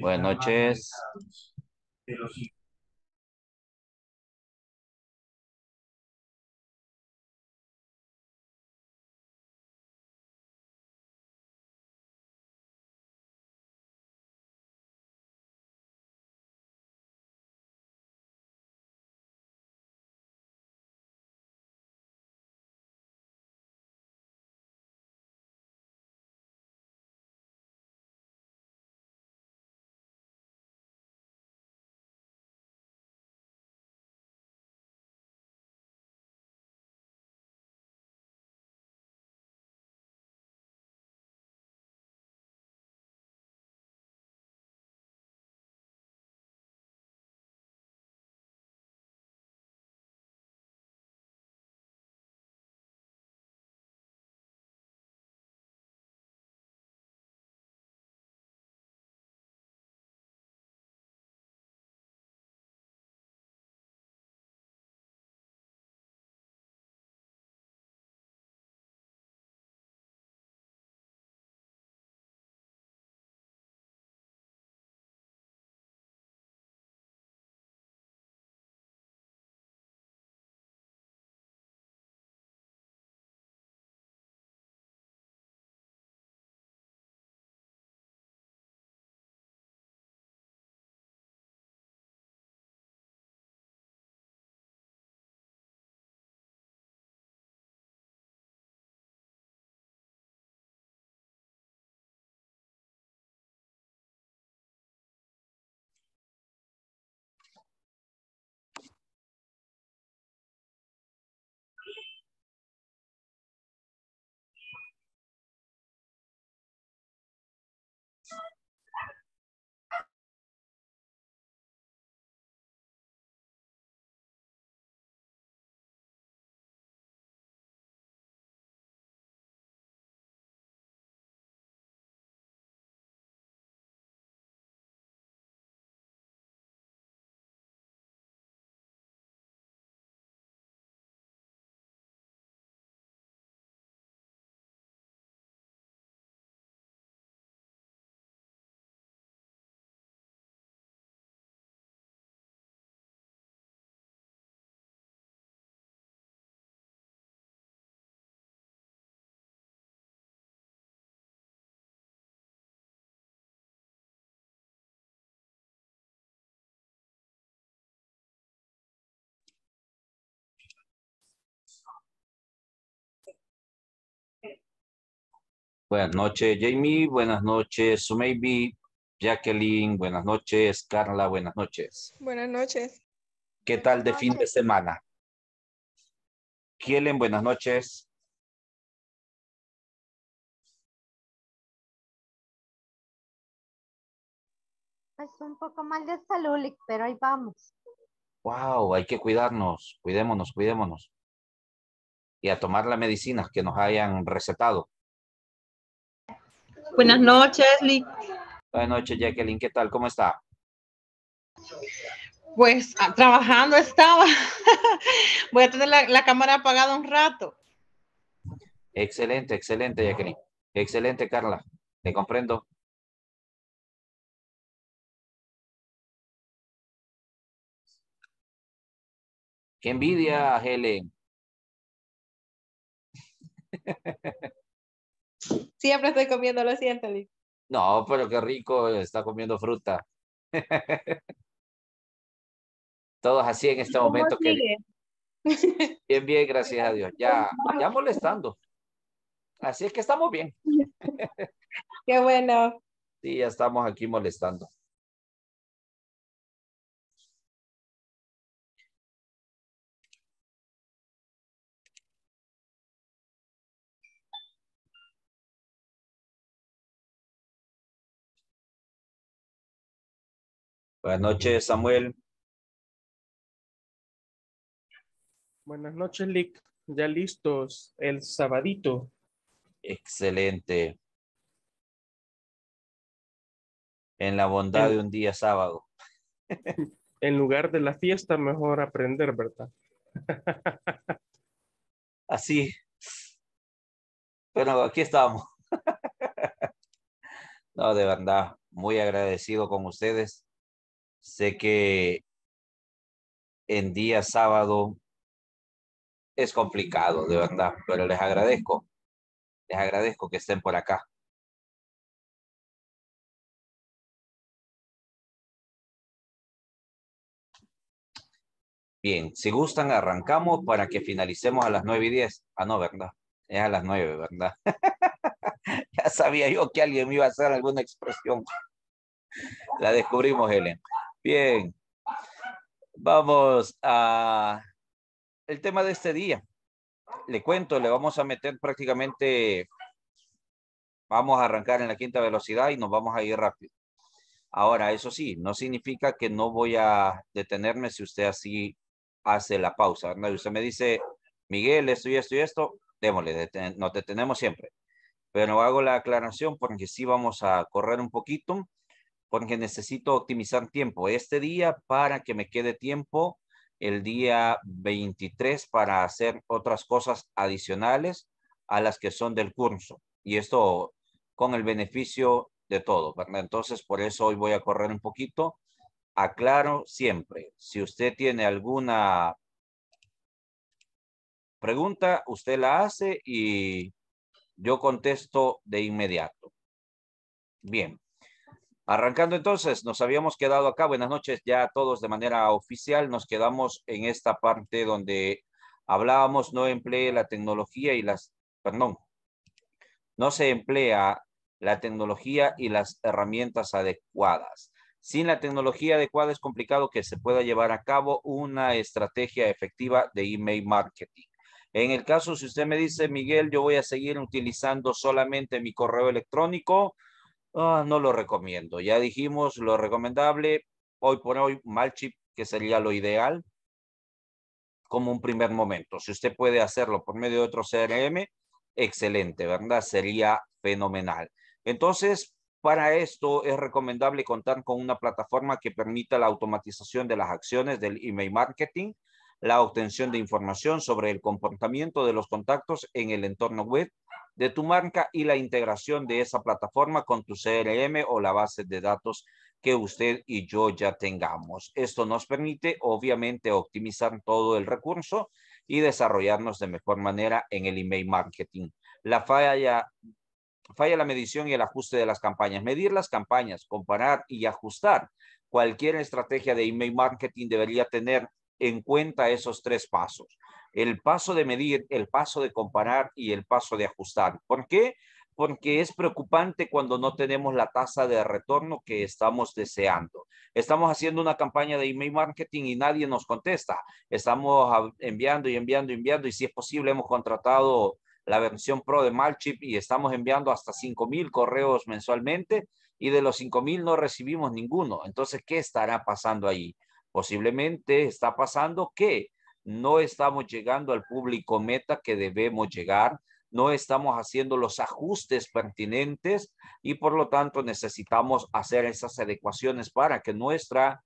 Buenas noches. Buenas noches, Jamie. Buenas noches, Sumaybi. Jacqueline, buenas noches. Carla, buenas noches. Buenas noches. ¿Qué tal de fin de semana? Kielen, buenas noches. Es un poco mal de salud, pero ahí vamos. Wow, hay que cuidarnos, cuidémonos, cuidémonos. Y a tomar las medicinas que nos hayan recetado. Buenas noches, Lick. Buenas noches, Jacqueline. ¿Qué tal? ¿Cómo está? Pues ah, trabajando estaba. Voy a tener la, cámara apagada un rato. Excelente, excelente, Jacqueline. Excelente, Carla. Te comprendo. Qué envidia, Helen. Siempre estoy comiendo, lo siento, No, pero qué rico, está comiendo fruta. Todos así en este momento. Que... Bien, bien, gracias a Dios. Ya, ya molestando. Así es que estamos bien. Qué bueno. Sí, ya estamos aquí molestando. Buenas noches, Samuel. Buenas noches, Lick. Ya listos el sabadito. Excelente. En la bondad de un día sábado. En lugar de la fiesta, mejor aprender, ¿verdad? Así. Bueno, aquí estamos. No, de verdad, muy agradecido con ustedes. Sé que en día sábado es complicado, de verdad, pero les agradezco. Les agradezco que estén por acá. Bien, si gustan, arrancamos para que finalicemos a las nueve y diez. Ah, no, ¿verdad? Es a las nueve, ¿verdad? ya sabía yo que alguien me iba a hacer alguna expresión. La descubrimos, Helen. Bien. Vamos a el tema de este día. Le cuento, le vamos a meter prácticamente, vamos a arrancar en la quinta velocidad y nos vamos a ir rápido. Ahora, eso sí, no significa que no voy a detenerme si usted así hace la pausa. ¿no? Usted me dice, Miguel, esto y esto y esto, démosle, nos detenemos siempre. Pero hago la aclaración porque sí vamos a correr un poquito porque necesito optimizar tiempo este día para que me quede tiempo el día 23 para hacer otras cosas adicionales a las que son del curso. Y esto con el beneficio de todo, ¿verdad? Entonces, por eso hoy voy a correr un poquito. Aclaro siempre, si usted tiene alguna pregunta, usted la hace y yo contesto de inmediato. Bien. Arrancando entonces, nos habíamos quedado acá. Buenas noches ya todos de manera oficial. Nos quedamos en esta parte donde hablábamos no emplee la tecnología y las, perdón, no se emplea la tecnología y las herramientas adecuadas. Sin la tecnología adecuada es complicado que se pueda llevar a cabo una estrategia efectiva de email marketing. En el caso, si usted me dice, Miguel, yo voy a seguir utilizando solamente mi correo electrónico, Ah, no lo recomiendo. Ya dijimos lo recomendable, hoy por hoy, Malchip, que sería lo ideal como un primer momento. Si usted puede hacerlo por medio de otro CRM, excelente, ¿verdad? Sería fenomenal. Entonces, para esto es recomendable contar con una plataforma que permita la automatización de las acciones del email marketing, la obtención de información sobre el comportamiento de los contactos en el entorno web de tu marca y la integración de esa plataforma con tu CRM o la base de datos que usted y yo ya tengamos. Esto nos permite, obviamente, optimizar todo el recurso y desarrollarnos de mejor manera en el email marketing. La falla, falla la medición y el ajuste de las campañas. Medir las campañas, comparar y ajustar. Cualquier estrategia de email marketing debería tener en cuenta esos tres pasos. El paso de medir, el paso de comparar y el paso de ajustar. ¿Por qué? porque es preocupante cuando no tenemos la tasa de retorno que estamos deseando. Estamos haciendo una campaña de email marketing y nadie nos contesta. Estamos enviando y enviando y enviando y si es posible hemos contratado la versión pro de Mailchimp y estamos enviando hasta 5,000 correos mensualmente y de los 5,000 no recibimos ninguno. Entonces, ¿qué estará pasando ahí? Posiblemente está pasando que no estamos llegando al público meta que debemos llegar, no estamos haciendo los ajustes pertinentes y por lo tanto necesitamos hacer esas adecuaciones para que nuestra,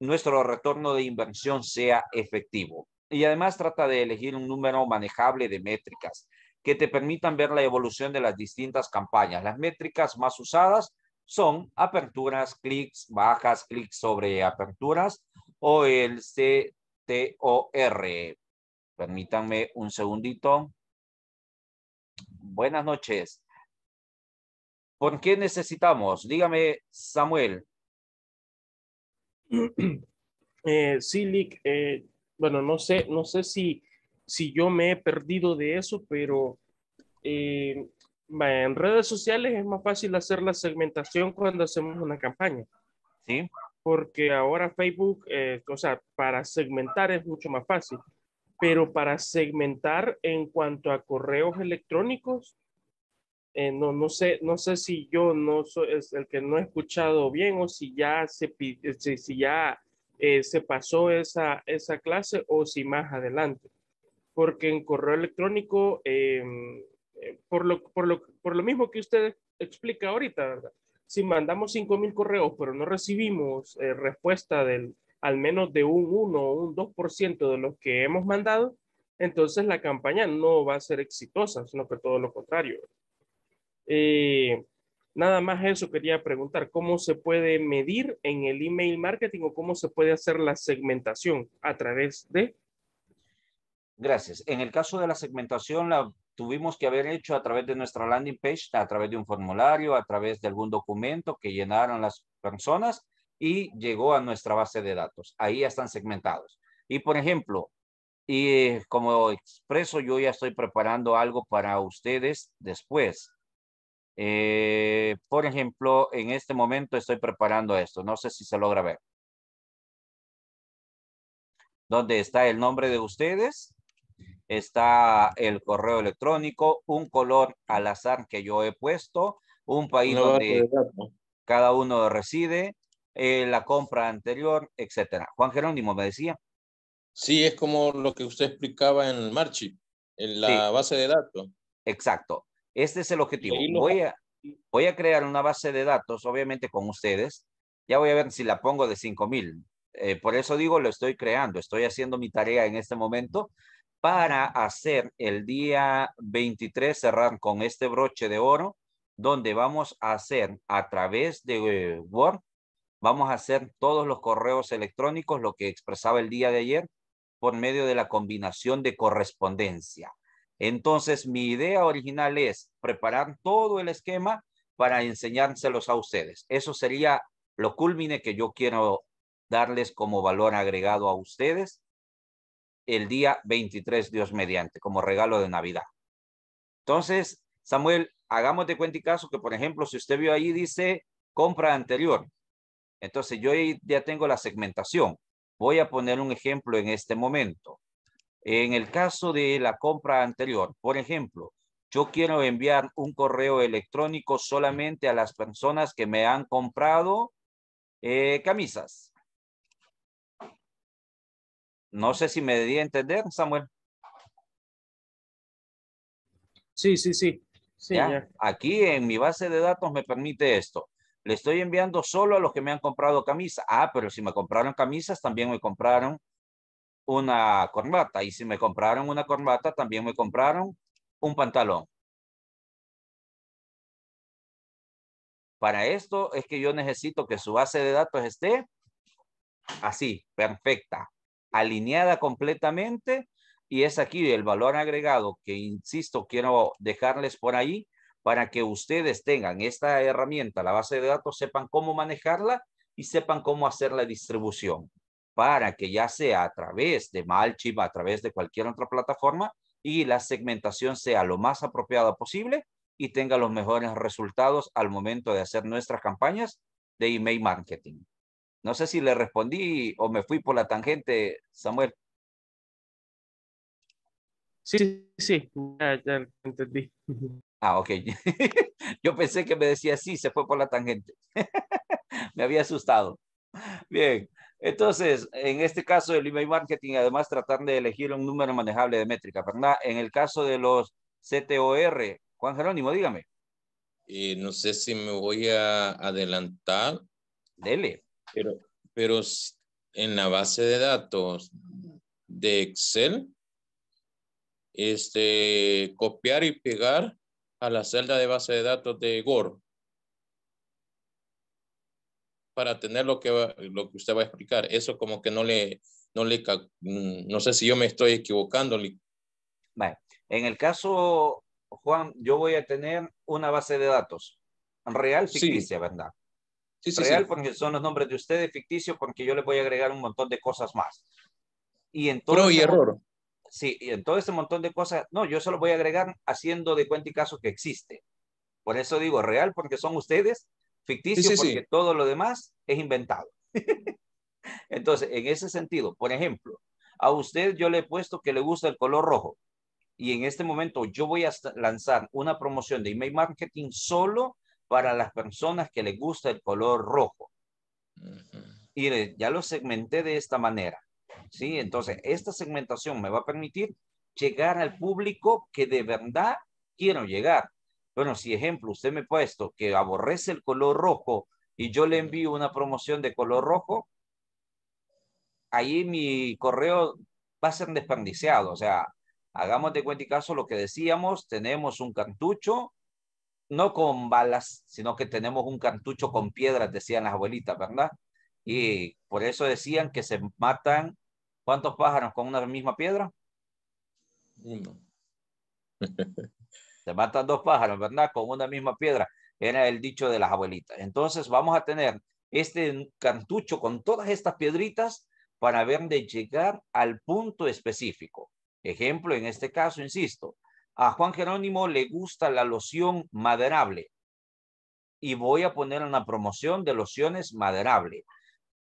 nuestro retorno de inversión sea efectivo. Y además trata de elegir un número manejable de métricas que te permitan ver la evolución de las distintas campañas. Las métricas más usadas son aperturas, clics, bajas, clics sobre aperturas o el CTOR. Permítanme un segundito. Buenas noches. ¿Por qué necesitamos? Dígame, Samuel. Eh, sí, Lick, eh, bueno, no sé, no sé si, si yo me he perdido de eso, pero eh, en redes sociales es más fácil hacer la segmentación cuando hacemos una campaña. Sí. Porque ahora Facebook, eh, o sea, para segmentar es mucho más fácil. Pero para segmentar en cuanto a correos electrónicos, eh, no, no, sé, no sé si yo no soy el que no he escuchado bien o si ya se, eh, si, si ya, se pasó esa, esa clase o si más adelante. Porque en correo electrónico em, por, lo, por, lo, por lo mismo que usted explica ahorita, ¿verdad? Si mandamos 5.000 correos, pero no recibimos eh, respuesta del al menos de un 1 o un 2% de los que hemos mandado, entonces la campaña no va a ser exitosa, sino que todo lo contrario. Eh, nada más eso quería preguntar, ¿cómo se puede medir en el email marketing o cómo se puede hacer la segmentación a través de Gracias. En el caso de la segmentación, la tuvimos que haber hecho a través de nuestra landing page, a través de un formulario, a través de algún documento que llenaron las personas y llegó a nuestra base de datos. Ahí ya están segmentados. Y por ejemplo, y eh, como expreso, yo ya estoy preparando algo para ustedes después. Eh, por ejemplo, en este momento estoy preparando esto. No sé si se logra ver. ¿Dónde está el nombre de ustedes está el correo electrónico, un color al azar que yo he puesto, un país donde cada uno reside, eh, la compra anterior, etcétera. Juan Jerónimo me decía. Sí, es como lo que usted explicaba en el Marchi, en la base de datos. Exacto. Este es el objetivo. Voy a, voy a crear una base de datos, obviamente con ustedes. Ya voy a ver si la pongo de 5000. Eh, por eso digo, lo estoy creando, estoy haciendo mi tarea en este momento para hacer el día 23 cerrar con este broche de oro donde vamos a hacer a través de eh, Word, vamos a hacer todos los correos electrónicos, lo que expresaba el día de ayer, por medio de la combinación de correspondencia. Entonces, mi idea original es preparar todo el esquema para enseñárselos a ustedes. Eso sería lo culmine que yo quiero darles como valor agregado a ustedes el día 23, Dios mediante, como regalo de Navidad. Entonces, Samuel, hagamos de cuenta y caso que, por ejemplo, si usted vio ahí, dice compra anterior. Entonces, yo ya tengo la segmentación. Voy a poner un ejemplo en este momento. En el caso de la compra anterior, por ejemplo, yo quiero enviar un correo electrónico solamente a las personas que me han comprado eh, camisas. No sé si me di a entender, Samuel. Sí, sí, sí. Aquí en mi base de datos me permite esto. Le estoy enviando solo a los que me han comprado camisa. Ah, pero si me compraron camisas, también me compraron una corbata. Y si me compraron una corbata, también me compraron un pantalón. Para esto es que yo necesito que su base de datos esté así, perfecta alineada completamente y es aquí el valor agregado que, insisto, quiero dejarles por ahí para que ustedes tengan esta herramienta, la base de datos, sepan cómo manejarla y sepan cómo hacer la distribución para que ya sea a través de Mailchimp, a través de cualquier otra plataforma y la segmentación sea lo más apropiada posible y tenga los mejores resultados al momento de hacer nuestras campañas de email marketing. No sé si le respondí o me fui por la tangente, Samuel. Sí, sí, ya, entendí. Ah, ok. Yo pensé que me decía sí, se fue por la tangente. me había asustado. Bien, entonces, en este caso del email marketing, además tratar de elegir un número manejable de métrica, ¿verdad? En el caso de los CTOR, Juan Jerónimo, dígame. Eh, no sé si me voy a adelantar. Dele. Pero, en la base de datos de Excel, este, copiar y pegar a la celda de base de datos de Gore para tener lo que, lo que usted va a explicar. Eso como que no le, no le, mm, no sé si yo me estoy equivocando. Vale. En el caso, Juan, yo voy a tener una base de datos real, ficticia, sí. ¿verdad? real porque son los nombres de ustedes, ficticio porque yo les voy a agregar un montón de cosas más. Y entonces... Este error. Sí, y en todo este montón de cosas, no, yo se los voy a agregar haciendo de cuenta y caso que existe. Por eso digo real porque son ustedes, ficticio porque todo lo demás es inventado. entonces, en ese sentido, por ejemplo, a usted yo le he puesto que le gusta el color rojo y en este momento yo voy a lanzar una promoción de email marketing solo para las personas que les gusta el color rojo. Y ya lo segmenté de esta manera. ¿sí? Entonces, esta segmentación me va a permitir llegar al público que de verdad quiero llegar. Bueno, si ejemplo, usted me ha puesto que aborrece el color rojo y yo le envío una promoción de color rojo, ahí mi correo va a ser desperdiciado. O sea, hagamos de cuenta y caso lo que decíamos, tenemos un cartucho no con balas, sino que tenemos un cartucho con piedras, decían las abuelitas, ¿verdad? Y por eso decían que se matan, ¿cuántos pájaros con una misma piedra? Uno. se matan dos pájaros, ¿verdad? Con una misma piedra. Era el dicho de las abuelitas. Entonces vamos a tener este cartucho con todas estas piedritas para ver de llegar al punto específico. Ejemplo, en este caso, insisto, a Juan Jerónimo le gusta la loción maderable y voy a poner una promoción de lociones maderable.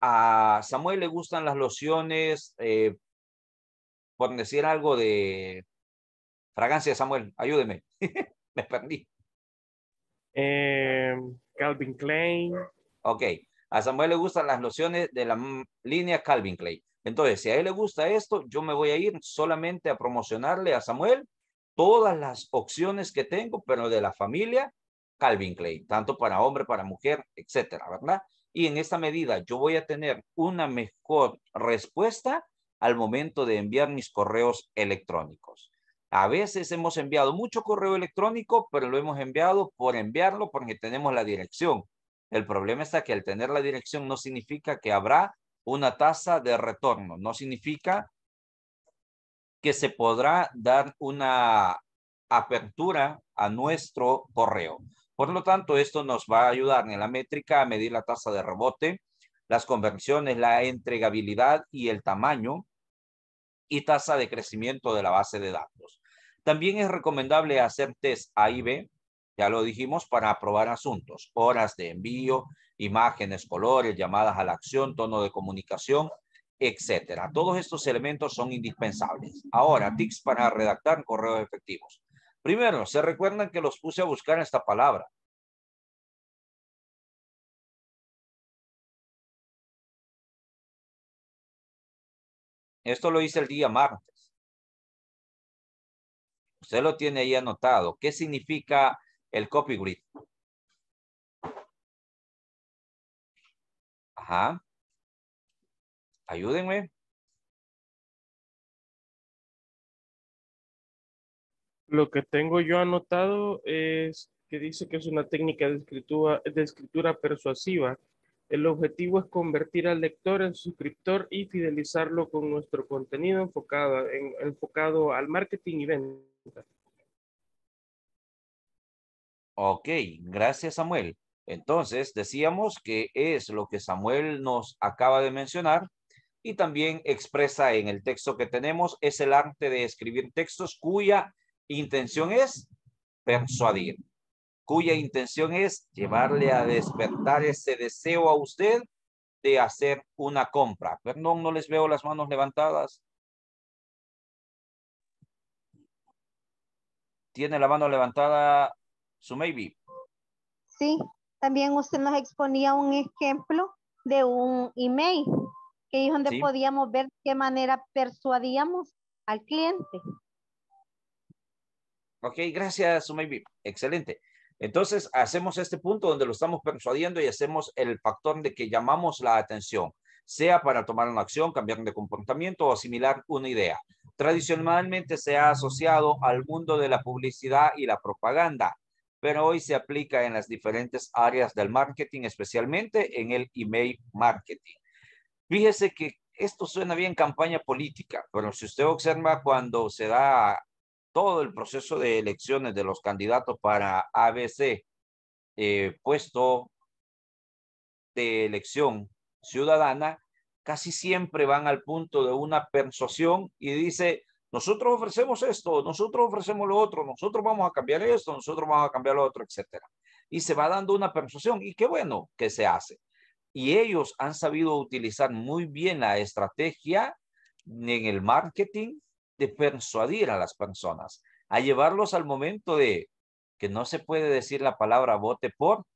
A Samuel le gustan las lociones, eh, por decir algo de fragancia, Samuel, ayúdeme, me perdí. Em, Calvin Klein. Ok, a Samuel le gustan las lociones de la línea Calvin Klein. Entonces, si a él le gusta esto, yo me voy a ir solamente a promocionarle a Samuel todas las opciones que tengo, pero de la familia Calvin Klein, tanto para hombre, para mujer, etcétera, ¿verdad? Y en esta medida yo voy a tener una mejor respuesta al momento de enviar mis correos electrónicos. A veces hemos enviado mucho correo electrónico, pero lo hemos enviado por enviarlo porque tenemos la dirección. El problema está que al tener la dirección no significa que habrá una tasa de retorno, no significa se podrá dar una apertura a nuestro correo. Por lo tanto, esto nos va a ayudar en la métrica a medir la tasa de rebote, las conversiones, la entregabilidad y el tamaño y tasa de crecimiento de la base de datos. También es recomendable hacer test A y B, ya lo dijimos, para aprobar asuntos, horas de envío, imágenes, colores, llamadas a la acción, tono de comunicación, etcétera. Todos estos elementos son indispensables. Ahora, tips para redactar correos efectivos. Primero, se recuerdan que los puse a buscar esta palabra. Esto lo hice el día martes. Usted lo tiene ahí anotado. ¿Qué significa el copy Ajá. Ayúdenme. Lo que tengo yo anotado es que dice que es una técnica de escritura, persuasiva. El objetivo es convertir al lector en suscriptor y fidelizarlo con nuestro contenido enfocado, enfocado al marketing y venta. Ok, gracias Samuel. Entonces, decíamos que es lo que Samuel nos acaba de mencionar, y también expresa en el texto que tenemos, es el arte de escribir textos cuya intención es persuadir, cuya intención es llevarle a despertar ese deseo a usted de hacer una compra. Perdón, no les veo las manos levantadas. ¿Tiene la mano levantada su maybe? Sí, también usted nos exponía un ejemplo de un email que es donde podíamos ver qué manera persuadíamos al cliente. Ok, gracias, Sumaybi. Excelente. Entonces, hacemos este punto donde lo estamos persuadiendo y hacemos el factor de que llamamos la atención, sea para tomar una acción, cambiar de comportamiento o asimilar una idea. Tradicionalmente se ha asociado al mundo de la publicidad y la propaganda, pero hoy se aplica en las diferentes áreas del marketing, especialmente en el email marketing. Fíjese que esto suena bien campaña política, pero si usted observa cuando se da todo el proceso de elecciones de los candidatos para ABC, eh, puesto de elección ciudadana, casi siempre van al punto de una persuasión y dice, nosotros ofrecemos esto, nosotros ofrecemos lo otro, nosotros vamos a cambiar esto, nosotros vamos a cambiar lo otro, etcétera. Y se va dando una persuasión y qué bueno que se hace. Y ellos han sabido utilizar muy bien la estrategia en el marketing de persuadir a las personas, a llevarlos al momento de que no se puede decir la palabra vote por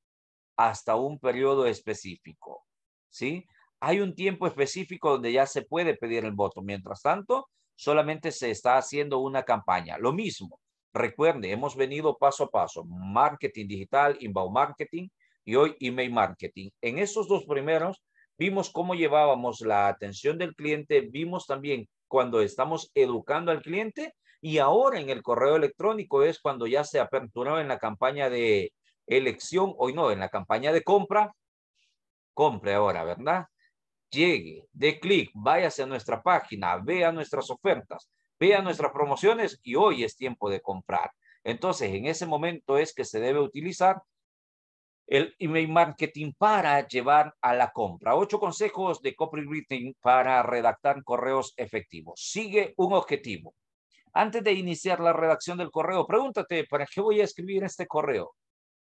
hasta un periodo específico. ¿Sí? Hay un tiempo específico donde ya se puede pedir el voto. Mientras tanto, solamente se está haciendo una campaña. Lo mismo, recuerde, hemos venido paso a paso, marketing digital, inbound marketing, y hoy email marketing. En esos dos primeros vimos cómo llevábamos la atención del cliente, vimos también cuando estamos educando al cliente y ahora en el correo electrónico es cuando ya se aperturó en la campaña de elección, hoy no, en la campaña de compra, compre ahora, ¿verdad? Llegue, dé clic, váyase a nuestra página, vea nuestras ofertas, vea nuestras promociones y hoy es tiempo de comprar. Entonces, en ese momento es que se debe utilizar el email marketing para llevar a la compra. Ocho consejos de copywriting para redactar correos efectivos. Sigue un objetivo. Antes de iniciar la redacción del correo, pregúntate, ¿para qué voy a escribir este correo?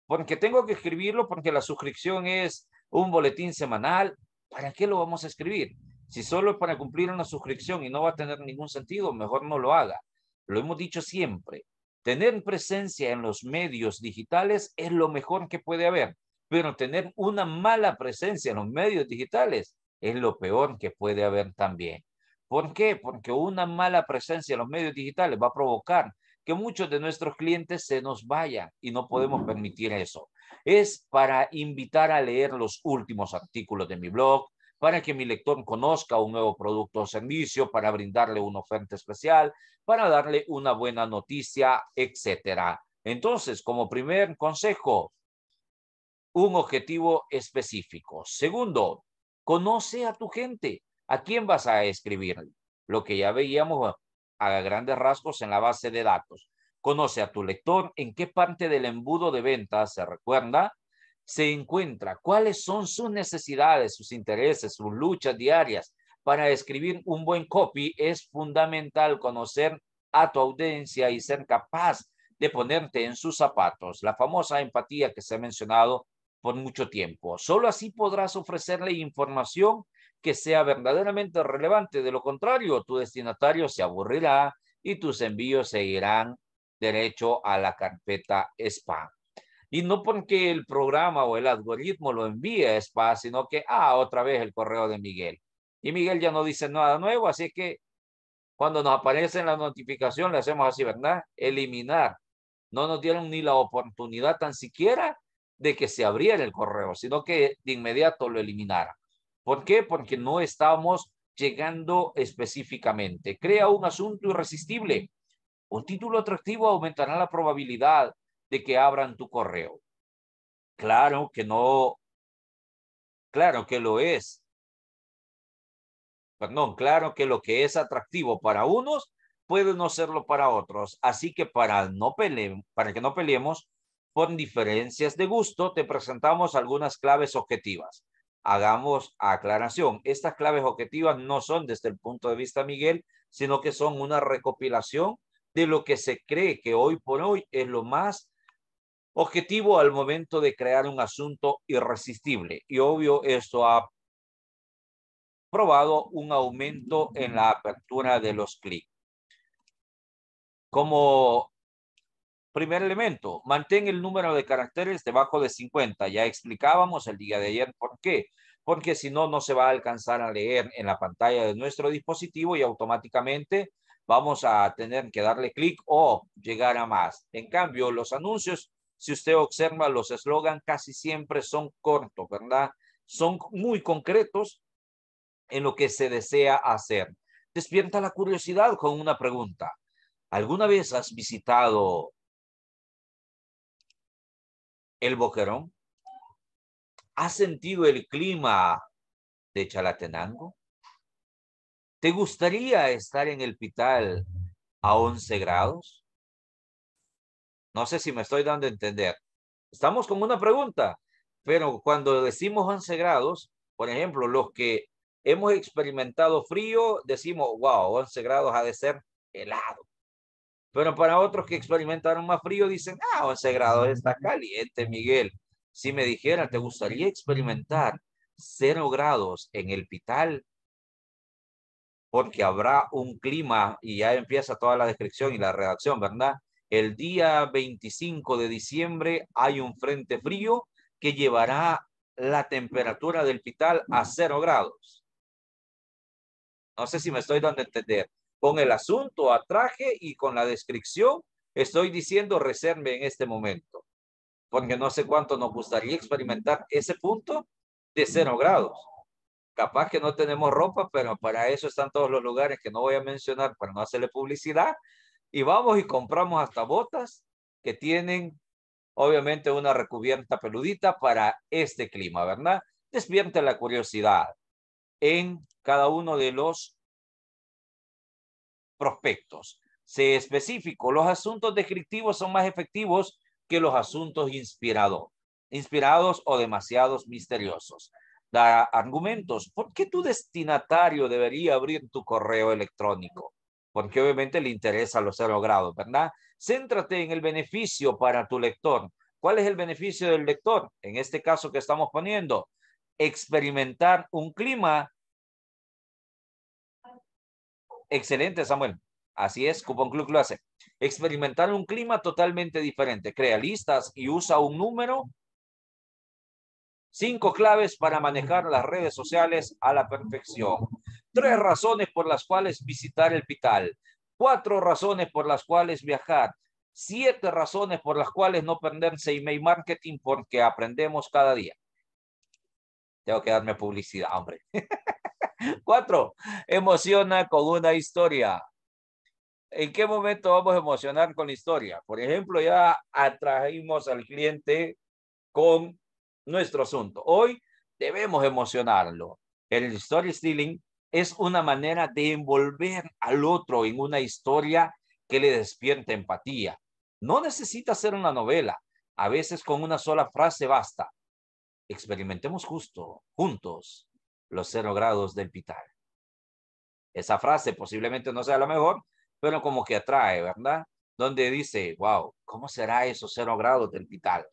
Porque tengo que escribirlo porque la suscripción es un boletín semanal. ¿Para qué lo vamos a escribir? Si solo es para cumplir una suscripción y no va a tener ningún sentido, mejor no lo haga. Lo hemos dicho siempre. Tener presencia en los medios digitales es lo mejor que puede haber, pero tener una mala presencia en los medios digitales es lo peor que puede haber también. ¿Por qué? Porque una mala presencia en los medios digitales va a provocar que muchos de nuestros clientes se nos vayan y no podemos permitir eso. Es para invitar a leer los últimos artículos de mi blog, para que mi lector conozca un nuevo producto o servicio, para brindarle una oferta especial, para darle una buena noticia, etc. Entonces, como primer consejo, un objetivo específico. Segundo, conoce a tu gente. ¿A quién vas a escribir? Lo que ya veíamos a grandes rasgos en la base de datos. Conoce a tu lector en qué parte del embudo de ventas se recuerda se encuentra, cuáles son sus necesidades, sus intereses, sus luchas diarias. Para escribir un buen copy es fundamental conocer a tu audiencia y ser capaz de ponerte en sus zapatos, la famosa empatía que se ha mencionado por mucho tiempo. Solo así podrás ofrecerle información que sea verdaderamente relevante. De lo contrario, tu destinatario se aburrirá y tus envíos seguirán derecho a la carpeta spam. Y no porque el programa o el algoritmo lo envíe a spa, sino que, ah, otra vez el correo de Miguel. Y Miguel ya no dice nada nuevo, así que cuando nos aparece en la notificación le hacemos así, ¿verdad? Eliminar. No nos dieron ni la oportunidad tan siquiera de que se abriera el correo, sino que de inmediato lo eliminara. ¿Por qué? Porque no estábamos llegando específicamente. Crea un asunto irresistible. Un título atractivo aumentará la probabilidad que abran tu correo. Claro que no, claro que lo es. Perdón, claro que lo que es atractivo para unos puede no serlo para otros. Así que para, no pele para que no peleemos por diferencias de gusto, te presentamos algunas claves objetivas. Hagamos aclaración, estas claves objetivas no son desde el punto de vista Miguel, sino que son una recopilación de lo que se cree que hoy por hoy es lo más objetivo al momento de crear un asunto irresistible. Y obvio, esto ha probado un aumento en la apertura de los clics. Como primer elemento, mantén el número de caracteres debajo de 50. Ya explicábamos el día de ayer por qué. Porque si no, no se va a alcanzar a leer en la pantalla de nuestro dispositivo y automáticamente vamos a tener que darle clic o llegar a más. En cambio, los anuncios si usted observa, los eslogan casi siempre son cortos, ¿verdad? Son muy concretos en lo que se desea hacer. Despierta la curiosidad con una pregunta. ¿Alguna vez has visitado el Boquerón? ¿Has sentido el clima de Chalatenango? ¿Te gustaría estar en el Pital a 11 grados? No sé si me estoy dando a entender. Estamos con una pregunta, pero cuando decimos 11 grados, por ejemplo, los que hemos experimentado frío, decimos, wow, 11 grados ha de ser helado. Pero para otros que experimentaron más frío, dicen, ah, 11 grados está caliente, Miguel. Si me dijera, ¿te gustaría experimentar 0 grados en el Pital? Porque habrá un clima, y ya empieza toda la descripción y la redacción, ¿verdad? El día 25 de diciembre hay un frente frío que llevará la temperatura del pital a cero grados. No sé si me estoy dando a entender. Con el asunto a traje y con la descripción, estoy diciendo reserve en este momento, porque no sé cuánto nos gustaría experimentar ese punto de cero grados. Capaz que no tenemos ropa, pero para eso están todos los lugares que no voy a mencionar para no hacerle publicidad, y vamos y compramos hasta botas que tienen obviamente una recubierta peludita para este clima, ¿verdad? Despierta la curiosidad en cada uno de los prospectos. Sé específico, los asuntos descriptivos son más efectivos que los asuntos inspirados inspirados o demasiados misteriosos. Da argumentos. ¿Por qué tu destinatario debería abrir tu correo electrónico? porque obviamente le interesa los cero grados, ¿verdad? Céntrate en el beneficio para tu lector. ¿Cuál es el beneficio del lector? En este caso que estamos poniendo, experimentar un clima. Excelente, Samuel. Así es, Coupon Club lo hace. Experimentar un clima totalmente diferente. Crea listas y usa un número Cinco claves para manejar las redes sociales a la perfección. Tres razones por las cuales visitar el Pital. Cuatro razones por las cuales viajar. Siete razones por las cuales no perderse email marketing porque aprendemos cada día. Tengo que darme publicidad, hombre. Cuatro, emociona con una historia. ¿En qué momento vamos a emocionar con la historia? Por ejemplo, ya atrajimos al cliente con nuestro asunto. Hoy debemos emocionarlo. El story stealing es una manera de envolver al otro en una historia que le despierte empatía. No necesita ser una novela. A veces con una sola frase basta. Experimentemos justo, juntos, los cero grados del pital. Esa frase posiblemente no sea la mejor, pero como que atrae, ¿verdad? Donde dice, wow, ¿cómo será esos cero grados del pital?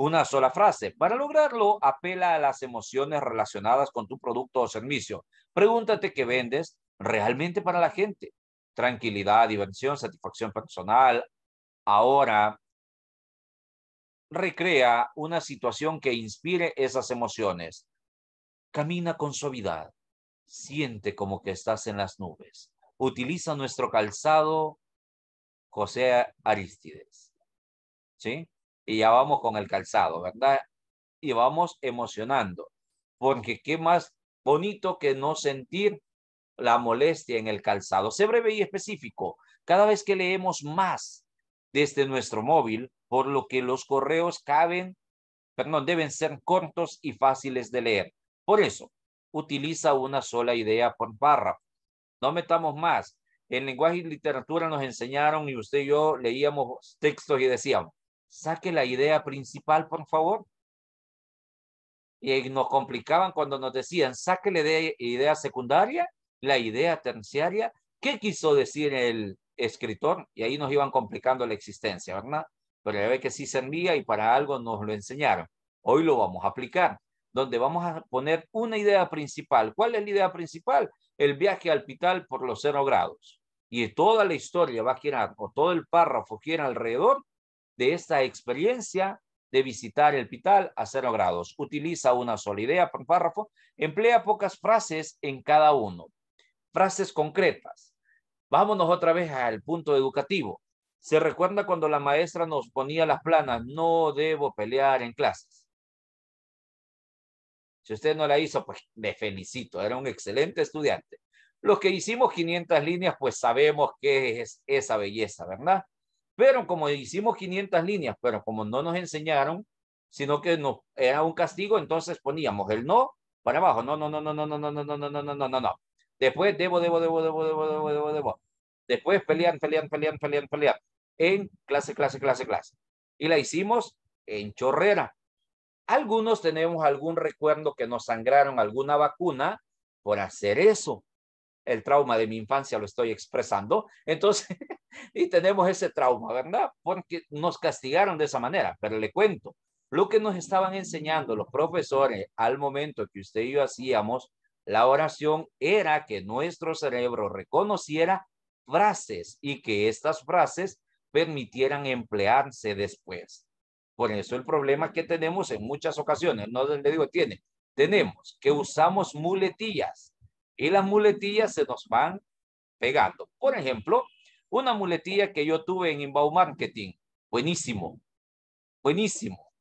una sola frase. Para lograrlo, apela a las emociones relacionadas con tu producto o servicio. Pregúntate qué vendes realmente para la gente. Tranquilidad, diversión, satisfacción personal. Ahora, recrea una situación que inspire esas emociones. Camina con suavidad. Siente como que estás en las nubes. Utiliza nuestro calzado José Aristides. ¿Sí? y ya vamos con el calzado, ¿verdad? Y vamos emocionando, porque qué más bonito que no sentir la molestia en el calzado. Sé breve y específico. Cada vez que leemos más desde nuestro móvil, por lo que los correos caben, perdón, deben ser cortos y fáciles de leer. Por eso, utiliza una sola idea por párrafo. No metamos más. En lenguaje y literatura nos enseñaron y usted y yo leíamos textos y decíamos, saque la idea principal, por favor. Y nos complicaban cuando nos decían, saque la idea, secundaria, la idea terciaria, ¿qué quiso decir el escritor? Y ahí nos iban complicando la existencia, ¿verdad? Pero ya ve que sí servía y para algo nos lo enseñaron. Hoy lo vamos a aplicar, donde vamos a poner una idea principal. ¿Cuál es la idea principal? El viaje al pital por los cero grados. Y toda la historia va a girar, o todo el párrafo gira alrededor de esta experiencia de visitar el pital a cero grados. Utiliza una sola idea por párrafo. Emplea pocas frases en cada uno. Frases concretas. Vámonos otra vez al punto educativo. Se recuerda cuando la maestra nos ponía las planas, no debo pelear en clases. Si usted no la hizo, pues le felicito, era un excelente estudiante. Los que hicimos 500 líneas, pues sabemos que es esa belleza, ¿verdad? Pero como hicimos 500 líneas, pero como no nos enseñaron, sino que no, era un castigo, entonces poníamos el no para abajo. No, no, no, no, no, no, no, no, no, no, no, no, no, no. Después debo, debo, debo, debo, debo, debo, debo, debo. Después pelean, pelean, pelean, pelean, pelean. En clase, clase, clase, clase. Y la hicimos en chorrera. Algunos tenemos algún recuerdo que nos sangraron alguna vacuna por hacer eso el trauma de mi infancia lo estoy expresando. Entonces, y tenemos ese trauma, ¿verdad? Porque nos castigaron de esa manera, pero le cuento, lo que nos estaban enseñando los profesores al momento que usted y yo hacíamos la oración era que nuestro cerebro reconociera frases y que estas frases permitieran emplearse después. Por eso el problema que tenemos en muchas ocasiones, no le digo tiene, tenemos que usamos muletillas y las muletillas se nos van pegando. Por ejemplo, una muletilla que yo tuve en Inbound Marketing, buenísimo, buenísimo,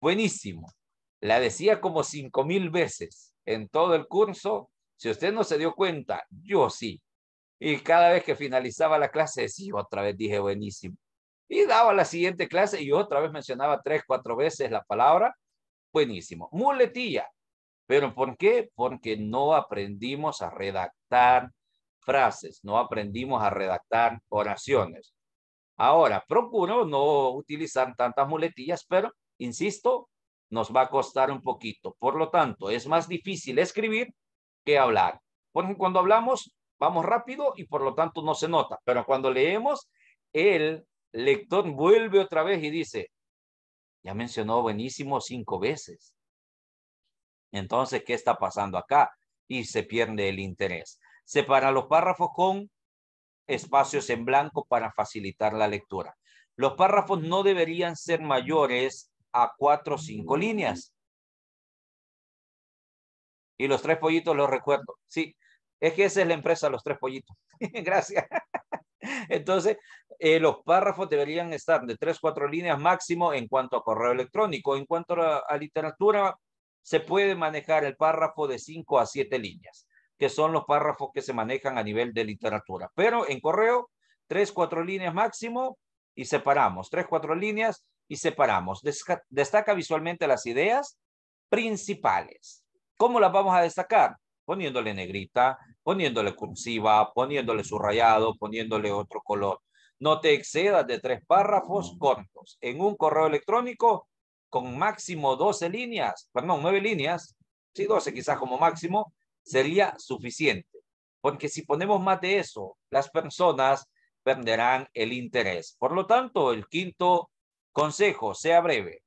buenísimo. La decía como cinco mil veces en todo el curso. Si usted no se dio cuenta, yo sí. Y cada vez que finalizaba la clase, sí, otra vez dije buenísimo. Y daba la siguiente clase y otra vez mencionaba tres, cuatro veces la palabra buenísimo. Muletilla, ¿Pero por qué? Porque no aprendimos a redactar frases, no aprendimos a redactar oraciones. Ahora, procuro no utilizar tantas muletillas, pero, insisto, nos va a costar un poquito. Por lo tanto, es más difícil escribir que hablar. Porque cuando hablamos, vamos rápido y por lo tanto no se nota. Pero cuando leemos, el lector vuelve otra vez y dice, ya mencionó buenísimo cinco veces. Entonces, ¿qué está pasando acá? Y se pierde el interés. Separa los párrafos con espacios en blanco para facilitar la lectura. Los párrafos no deberían ser mayores a cuatro o cinco líneas. Y los tres pollitos los recuerdo. Sí, es que esa es la empresa, los tres pollitos. Gracias. Entonces, eh, los párrafos deberían estar de tres, cuatro líneas máximo en cuanto a correo electrónico. En cuanto a literatura, se puede manejar el párrafo de 5 a siete líneas, que son los párrafos que se manejan a nivel de literatura. Pero en correo, tres, cuatro líneas máximo y separamos. Tres, cuatro líneas y separamos. destaca visualmente las ideas principales. ¿Cómo las vamos a destacar? Poniéndole negrita, poniéndole cursiva, poniéndole subrayado, poniéndole otro color. No te excedas de tres párrafos cortos. En un correo electrónico con máximo 12 líneas, perdón, 9 líneas, sí, 12 quizás como máximo, sería suficiente. Porque si ponemos más de eso, las personas perderán el interés. Por lo tanto, el quinto consejo, sea breve.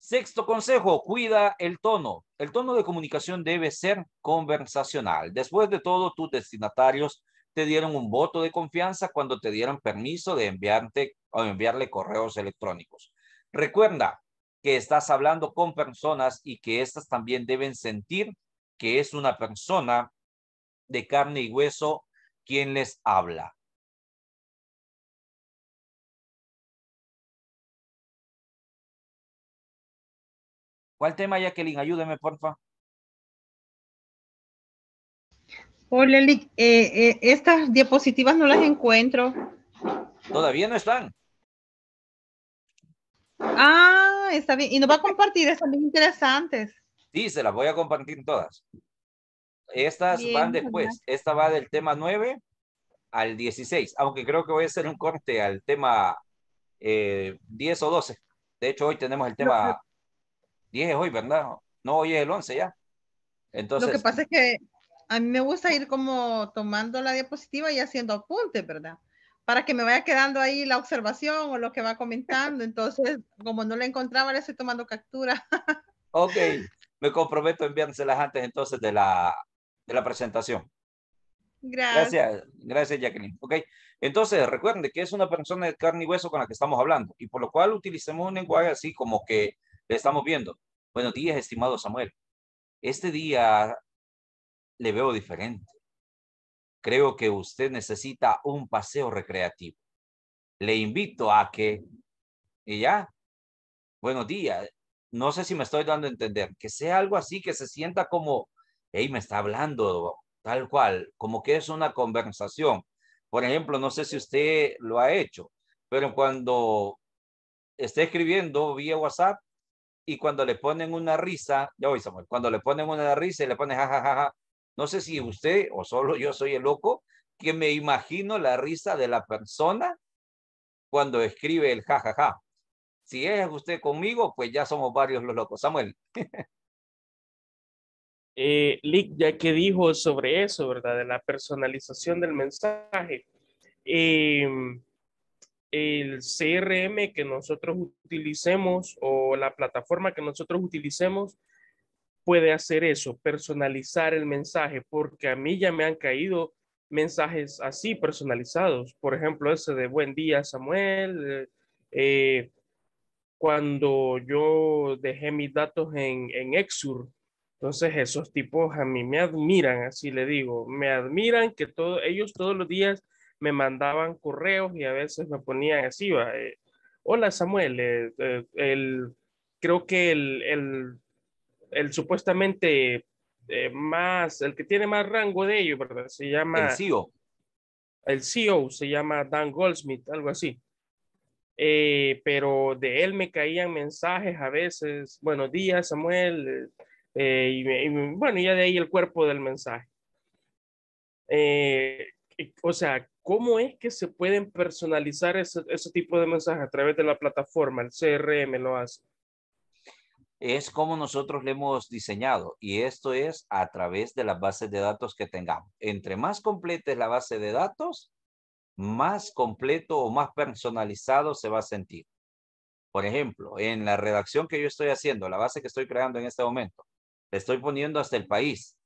Sexto consejo, cuida el tono. El tono de comunicación debe ser conversacional. Después de todo, tus destinatarios te dieron un voto de confianza cuando te dieron permiso de enviarte o enviarle correos electrónicos. Recuerda, que estás hablando con personas y que éstas también deben sentir que es una persona de carne y hueso quien les habla. ¿Cuál tema, Jacqueline? Ayúdeme, porfa. Hola, oh, eh, eh, estas diapositivas no las encuentro. Todavía no están. Ah, está bien. Y nos va a compartir, están bien interesantes. Sí, se las voy a compartir todas. Estas van después. Esta va del tema 9 al 16, aunque creo que voy a hacer un corte al tema 10 eh, o 12. De hecho, hoy tenemos el tema 10 hoy, ¿verdad? No, hoy es el 11 ya. Entonces, lo que pasa es que a mí me gusta ir como tomando la diapositiva y haciendo apunte ¿verdad? para que me vaya quedando ahí la observación o lo que va comentando. Entonces, como no la encontraba, le estoy tomando captura. ok, me comprometo a enviárselas antes entonces de la, de la presentación. Gracias. gracias. Gracias, Jacqueline. Ok, entonces recuerden que es una persona de carne y hueso con la que estamos hablando y por lo cual utilicemos un lenguaje así como que le estamos viendo. Buenos días, estimado Samuel. Este día le veo diferente creo que usted necesita un paseo recreativo. Le invito a que, y ya, buenos días. No sé si me estoy dando a entender, que sea algo así, que se sienta como, hey, me está hablando tal cual, como que es una conversación. Por ejemplo, no sé si usted lo ha hecho, pero cuando esté escribiendo vía WhatsApp y cuando le ponen una risa, ya voy Samuel, cuando le ponen una risa y le ponen jajajaja, no sé si usted o solo yo soy el loco, que me imagino la risa de la persona cuando escribe el jajaja. Si es usted conmigo, pues ya somos varios los locos. Samuel. eh, Lick, ya que dijo sobre eso, ¿verdad? De la personalización del mensaje. Em, el CRM que nosotros utilicemos o la plataforma que nosotros utilicemos puede hacer eso, personalizar el mensaje, porque a mí ya me han caído mensajes así personalizados. Por ejemplo, ese de buen día, Samuel. Eh, eh, cuando yo dejé mis datos en, en Exur. Entonces esos tipos a mí me admiran, así le digo, me admiran que todos ellos todos los días me mandaban correos y a veces me ponían así, va, eh, hola Samuel, creo que el el supuestamente eh, más, el que tiene más rango de ellos, ¿verdad? Se llama... El CEO. El CEO se llama Dan Goldsmith, algo así. Eh, pero de él me caían mensajes a veces, buenos días Samuel, eh, y, bueno, ya de ahí el cuerpo del mensaje. o sea, ¿cómo es que se pueden personalizar ese, tipo de mensajes a través de la plataforma? El CRM lo hace es como nosotros le hemos diseñado y esto es a través de las bases de datos que tengamos. Entre más completa es la base de datos, más completo o más personalizado se va a sentir. Por ejemplo, en la redacción que yo estoy haciendo, la base que estoy creando en este momento, le estoy poniendo hasta el país.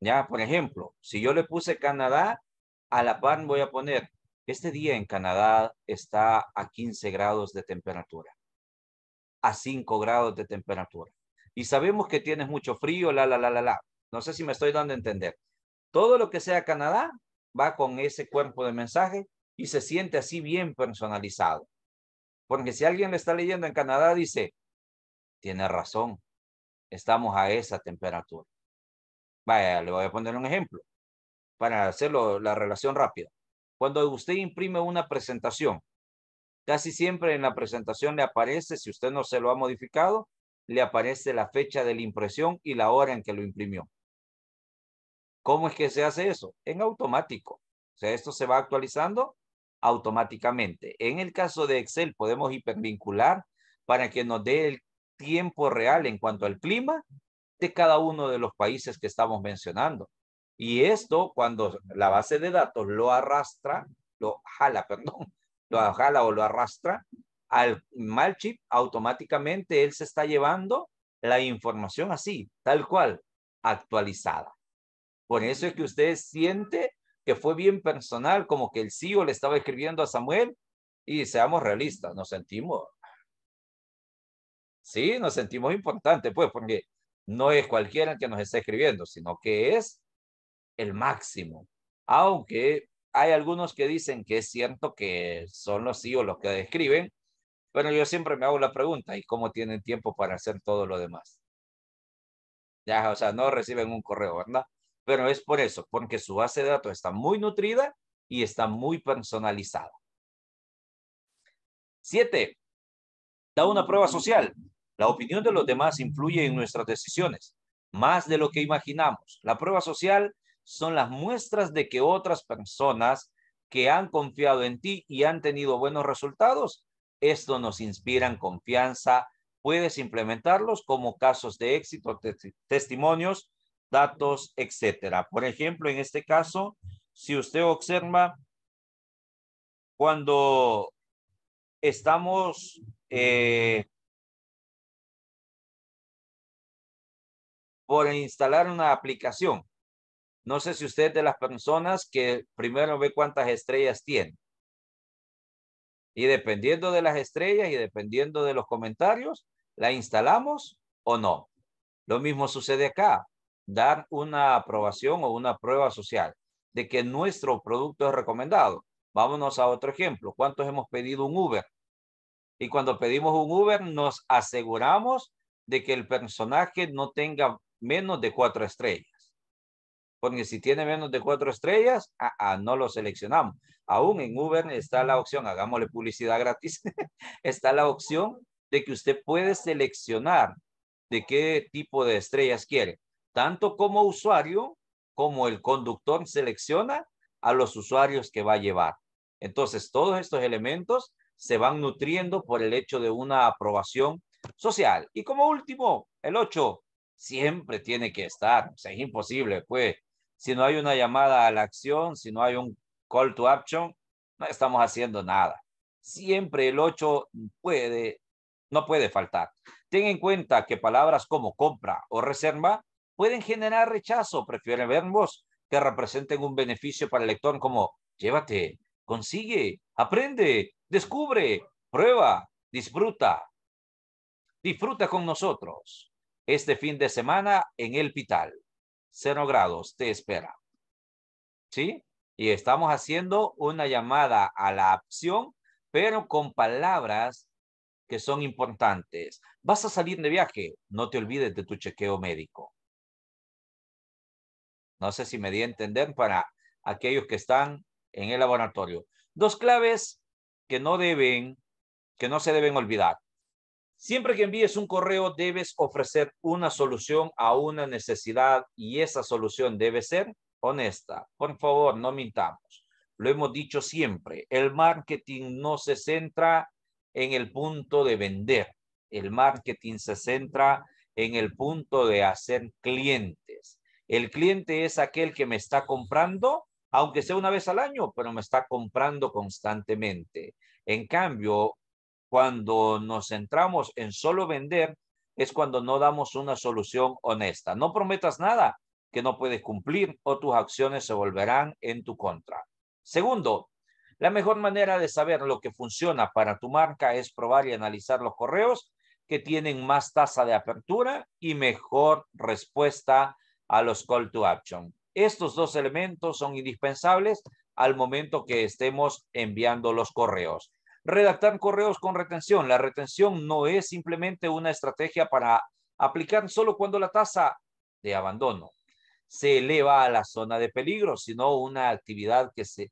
Ya, por ejemplo, si yo le puse Canadá, a la pan voy a poner, este día en Canadá está a 15 grados de temperatura a 5 grados de temperatura. Y sabemos que tienes mucho frío, la, la, la, la, la. No sé si me estoy dando a entender. Todo lo que sea Canadá va con ese cuerpo de mensaje y se siente así bien personalizado. Porque si alguien le está leyendo en Canadá, dice, tiene razón, estamos a esa temperatura. Vaya, le voy a poner un ejemplo para hacerlo la relación rápida. Cuando usted imprime una presentación, Casi siempre en la presentación le aparece, si usted no se lo ha modificado, le aparece la fecha de la impresión y la hora en que lo imprimió. ¿Cómo es que se hace eso? En automático. O sea, esto se va actualizando automáticamente. En el caso de Excel podemos hipervincular para que nos dé el tiempo real en cuanto al clima de cada uno de los países que estamos mencionando. Y esto, cuando la base de datos lo arrastra, lo jala, perdón, lo jala o lo arrastra al mal chip, automáticamente él se está llevando la información así, tal cual, actualizada. Por eso es que usted siente que fue bien personal, como que el CEO le estaba escribiendo a Samuel y seamos realistas, nos sentimos. Sí, nos sentimos importantes, pues, porque no es cualquiera el que nos está escribiendo, sino que es el máximo. Aunque hay algunos que dicen que es cierto que son los o los que describen, pero yo siempre me hago la pregunta, ¿y cómo tienen tiempo para hacer todo lo demás? Ya, o sea, no reciben un correo, ¿verdad? Pero es por eso, porque su base de datos está muy nutrida y está muy personalizada. Siete, da una prueba social. La opinión de los demás influye en nuestras decisiones, más de lo que imaginamos. La prueba social son las muestras de que otras personas que han confiado en ti y han tenido buenos resultados, esto nos inspira confianza. Puedes implementarlos como casos de éxito, testimonios, datos, etcétera. Por ejemplo, en este caso, si usted observa, cuando estamos eh, por instalar una aplicación, no sé si usted es de las personas que primero ve cuántas estrellas tiene. Y dependiendo de las estrellas y dependiendo de los comentarios, la instalamos o no. Lo mismo sucede acá. Dar una aprobación o una prueba social de que nuestro producto es recomendado. Vámonos a otro ejemplo. ¿Cuántos hemos pedido un Uber? Y cuando pedimos un Uber, nos aseguramos de que el personaje no tenga menos de cuatro estrellas. Porque si tiene menos de cuatro estrellas, ah, ah, no lo seleccionamos. Aún en Uber está la opción, hagámosle publicidad gratis, está la opción de que usted puede seleccionar de qué tipo de estrellas quiere. Tanto como usuario, como el conductor selecciona a los usuarios que va a llevar. Entonces, todos estos elementos se van nutriendo por el hecho de una aprobación social. Y como último, el 8, siempre tiene que estar. O sea, es imposible, pues, si no hay una llamada a la acción, si no hay un call to action, no estamos haciendo nada. Siempre el 8 puede, no puede faltar. Ten en cuenta que palabras como compra o reserva pueden generar rechazo, prefieren verbos que representen un beneficio para el lector como llévate, consigue, aprende, descubre, prueba, disfruta. Disfruta con nosotros este fin de semana en El Pital. Cero grados te espera. ¿Sí? Y estamos haciendo una llamada a la acción, pero con palabras que son importantes. Vas a salir de viaje, no te olvides de tu chequeo médico. No sé si me di a entender para aquellos que están en el laboratorio. Dos claves que no deben, que no se deben olvidar. Siempre que envíes un correo debes ofrecer una solución a una necesidad y esa solución debe ser honesta. Por favor, no mintamos. Lo hemos dicho siempre, el marketing no se centra en el punto de vender. El marketing se centra en el punto de hacer clientes. El cliente es aquel que me está comprando, aunque sea una vez al año, pero me está comprando constantemente. En cambio, cuando nos centramos en solo vender, es cuando no damos una solución honesta. No prometas nada que no puedes cumplir o tus acciones se volverán en tu contra. Segundo, la mejor manera de saber lo que funciona para tu marca es probar y analizar los correos que tienen más tasa de apertura y mejor respuesta a los call to action. Estos dos elementos son indispensables al momento que estemos enviando los correos redactar correos con retención. La retención no es simplemente una estrategia para aplicar solo cuando la tasa de abandono se eleva a la zona de peligro, sino una actividad que, se,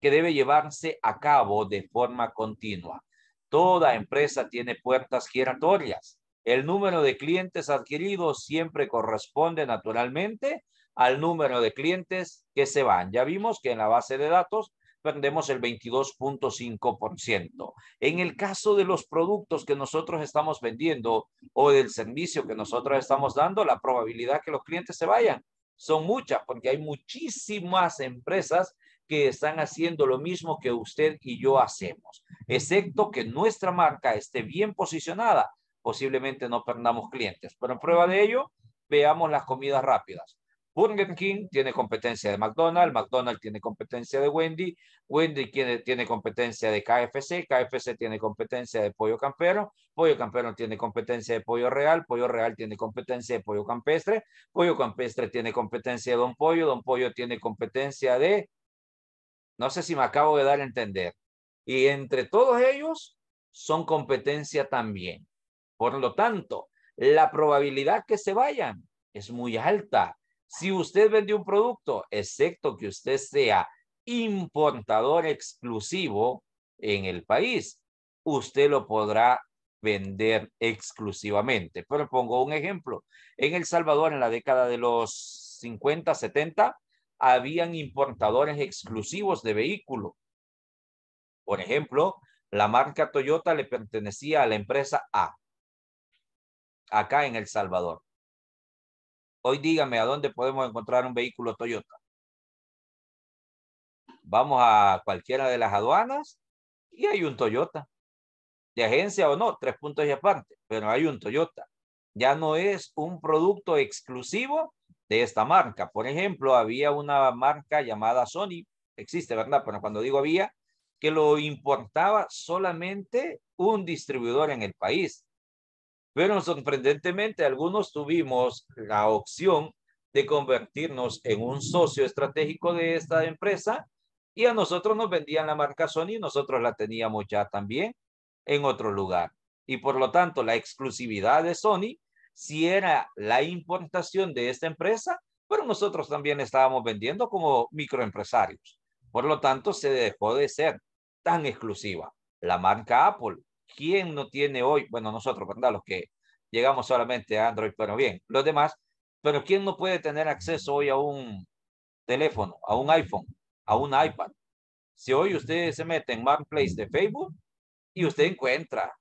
que debe llevarse a cabo de forma continua. Toda empresa tiene puertas giratorias. El número de clientes adquiridos siempre corresponde naturalmente al número de clientes que se van. Ya vimos que en la base de datos perdemos el 22.5%. En el caso de los productos que nosotros estamos vendiendo o del servicio que nosotros estamos dando, la probabilidad que los clientes se vayan son muchas porque hay muchísimas empresas que están haciendo lo mismo que usted y yo hacemos, excepto que nuestra marca esté bien posicionada, posiblemente no perdamos clientes. Pero en prueba de ello, veamos las comidas rápidas. Burger King tiene competencia de McDonald's, McDonald's tiene competencia de Wendy, Wendy tiene, tiene, competencia de KFC, KFC tiene competencia de Pollo Campero, Pollo Campero tiene competencia de Pollo Real, Pollo Real tiene competencia de Pollo Campestre, Pollo Campestre tiene competencia de Don Pollo, Don Pollo tiene competencia de, no sé si me acabo de dar a entender, y entre todos ellos son competencia también. Por lo tanto, la probabilidad que se vayan es muy alta si usted vende un producto, excepto que usted sea importador exclusivo en el país, usted lo podrá vender exclusivamente. Pero pongo un ejemplo. En El Salvador, en la década de los 50, 70, habían importadores exclusivos de vehículos. Por ejemplo, la marca Toyota le pertenecía a la empresa A, acá en El Salvador. Hoy dígame a dónde podemos encontrar un vehículo Toyota. Vamos a cualquiera de las aduanas y hay un Toyota. De agencia o no, tres puntos y aparte, pero hay un Toyota. Ya no es un producto exclusivo de esta marca. Por ejemplo, había una marca llamada Sony, existe, ¿verdad? Pero cuando digo había, que lo importaba solamente un distribuidor en el país pero sorprendentemente algunos tuvimos la opción de convertirnos en un socio estratégico de esta empresa y a nosotros nos vendían la marca Sony, nosotros la teníamos ya también en otro lugar. Y por lo tanto, la exclusividad de Sony, si era la importación de esta empresa, pero nosotros también estábamos vendiendo como microempresarios. Por lo tanto, se dejó de ser tan exclusiva. La marca Apple ¿Quién no tiene hoy? Bueno, nosotros, ¿verdad? Los que llegamos solamente a Android, pero bien, los demás, pero ¿quién no puede tener acceso hoy a un teléfono, a un iPhone, a un iPad? Si hoy usted se mete en Marketplace de Facebook y usted encuentra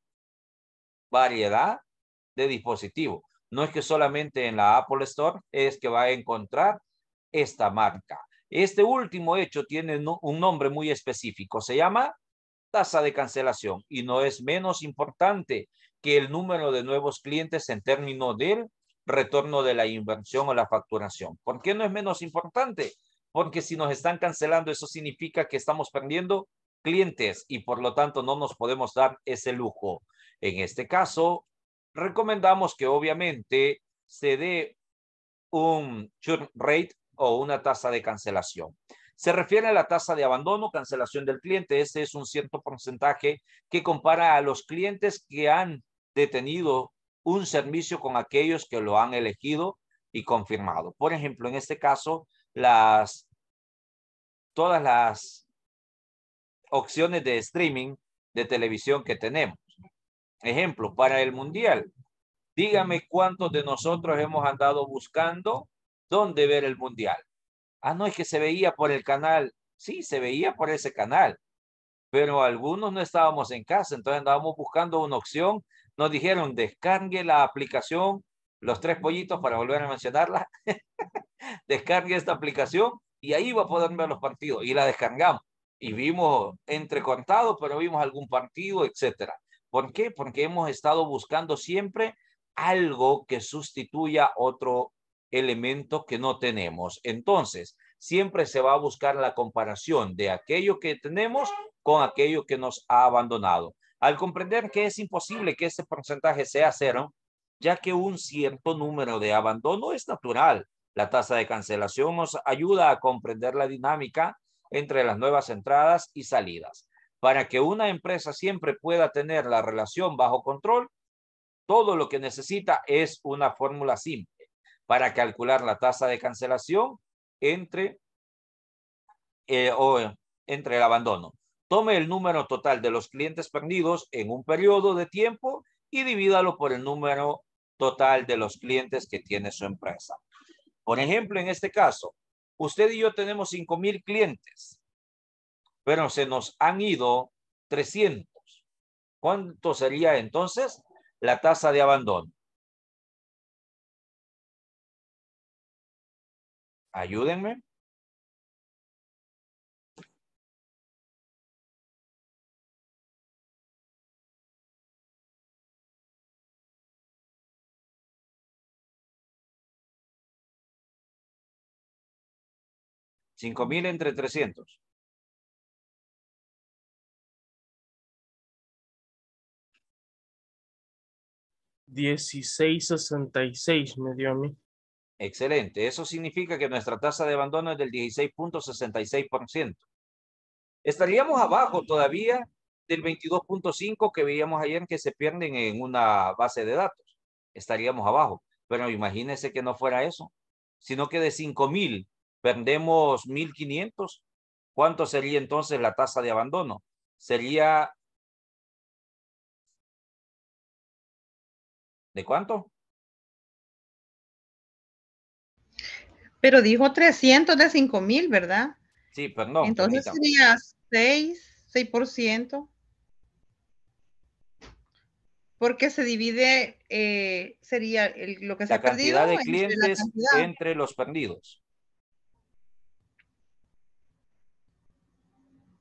variedad de dispositivos. No es que solamente en la Apple Store es que va a encontrar esta marca. Este último hecho tiene un nombre muy específico. Se llama tasa de cancelación y no es menos importante que el número de nuevos clientes en términos del retorno de la inversión o la facturación. ¿Por qué no es menos importante? Porque si nos están cancelando, eso significa que estamos perdiendo clientes y por lo tanto no nos podemos dar ese lujo. En este caso, recomendamos que obviamente se dé un churn rate o una tasa de cancelación. Se refiere a la tasa de abandono, cancelación del cliente. Este es un cierto porcentaje que compara a los clientes que han detenido un servicio con aquellos que lo han elegido y confirmado. Por ejemplo, en este caso, las, todas las opciones de streaming de televisión que tenemos. Ejemplo, para el Mundial, dígame cuántos de nosotros hemos andado buscando dónde ver el Mundial. Ah, no, es que se veía por el canal. Sí, se veía por ese canal, pero algunos no estábamos en casa, entonces andábamos buscando una opción. Nos dijeron, descargue la aplicación, los tres pollitos, para volver a mencionarla. descargue esta aplicación y ahí va a poder ver los partidos. Y la descargamos y vimos entre contados, pero vimos algún partido, etcétera. ¿Por qué? Porque hemos estado buscando siempre algo que sustituya otro elemento que no tenemos. Entonces, siempre se va a buscar la comparación de aquello que tenemos con aquello que nos ha abandonado. Al comprender que es imposible que ese porcentaje sea cero, ya que un cierto número de abandono es natural, la tasa de cancelación nos ayuda a comprender la dinámica entre las nuevas entradas y salidas. Para que una empresa siempre pueda tener la relación bajo control, todo lo que necesita es una fórmula simple para calcular la tasa de cancelación entre, eh, o entre el abandono. Tome el número total de los clientes perdidos en un periodo de tiempo y divídalo por el número total de los clientes que tiene su empresa. Por ejemplo, en este caso, usted y yo tenemos 5,000 clientes, pero se nos han ido 300. ¿Cuánto sería entonces la tasa de abandono? Ayúdenme. Cinco mil entre trescientos. Dieciséis sesenta y seis me dio a mí. Excelente. Eso significa que nuestra tasa de abandono es del 16.66%. Estaríamos abajo todavía del 22.5 que veíamos ayer que se pierden en una base de datos. Estaríamos abajo. Pero imagínense que no fuera eso, sino que de 5.000 perdemos 1.500. ¿Cuánto sería entonces la tasa de abandono? Sería... ¿De cuánto? Pero dijo 300 de 5 mil, ¿verdad? Sí, perdón. Pues Entonces sería 6, 6%. Porque se divide, eh, sería lo que se ha perdido. La cantidad de clientes entre los perdidos.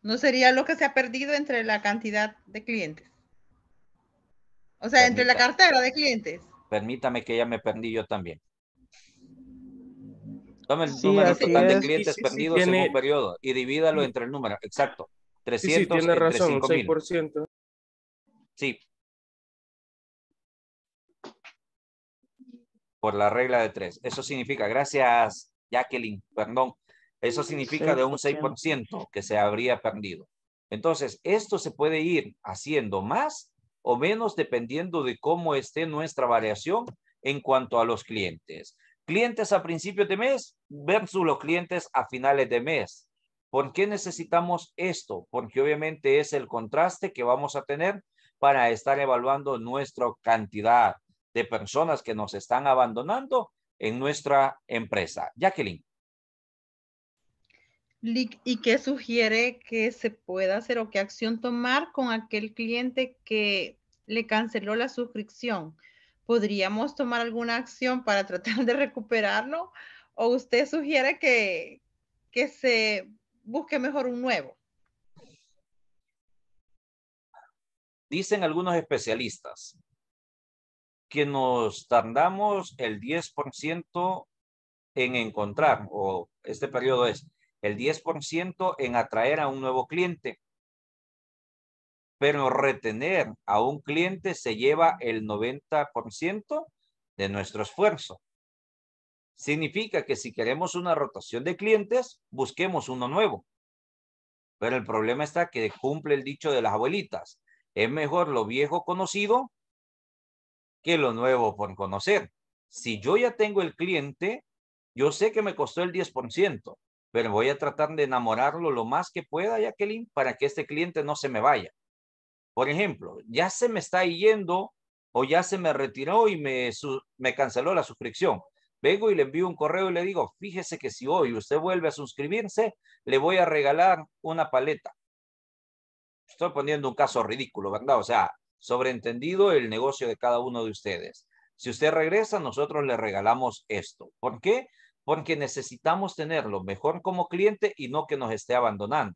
No sería lo que se ha perdido entre la cantidad de clientes. O sea, entre la cartera de clientes. Permítame que ya me perdí yo también. Toma el número total de clientes perdidos en un periodo y divídalo mm. entre el número. Exacto. 300 sí, tiene razón, 6%. Sí. Por la regla de 3. Eso significa, gracias Jacqueline, perdón, eso significa de un 6% que se habría perdido. Entonces, esto se puede ir haciendo más o menos dependiendo de cómo esté nuestra variación en cuanto a los clientes. Clientes a principios de mes versus los clientes a finales de mes. ¿Por qué necesitamos esto? Porque obviamente es el contraste que vamos a tener para estar evaluando nuestra cantidad de personas que nos están abandonando en nuestra empresa. Jacqueline. ¿Y qué sugiere que se pueda hacer o qué acción tomar con aquel cliente que le canceló la suscripción? ¿podríamos tomar alguna acción para tratar de recuperarlo? ¿O usted sugiere que, que se busque mejor un nuevo? Dicen algunos especialistas que nos tardamos el 10% en encontrar, o este periodo es el 10% en atraer a un nuevo cliente pero retener a un cliente se lleva el 90% de nuestro esfuerzo. Significa que si queremos una rotación de clientes, busquemos uno nuevo. Pero el problema está que cumple el dicho de las abuelitas. Es mejor lo viejo conocido que lo nuevo por conocer. Si yo ya tengo el cliente, yo sé que me costó el 10%, pero voy a tratar de enamorarlo lo más que pueda, Jacqueline, para que este cliente no se me vaya. Por ejemplo, ya se me está yendo o ya se me retiró y me, me canceló la suscripción. Vengo y le envío un correo y le digo, fíjese que si hoy usted vuelve a suscribirse, le voy a regalar una paleta. Estoy poniendo un caso ridículo, ¿verdad? O sea, sobreentendido el negocio de cada uno de ustedes. Si usted regresa, nosotros le regalamos esto. ¿Por qué? Porque necesitamos tenerlo mejor como cliente y no que nos esté abandonando.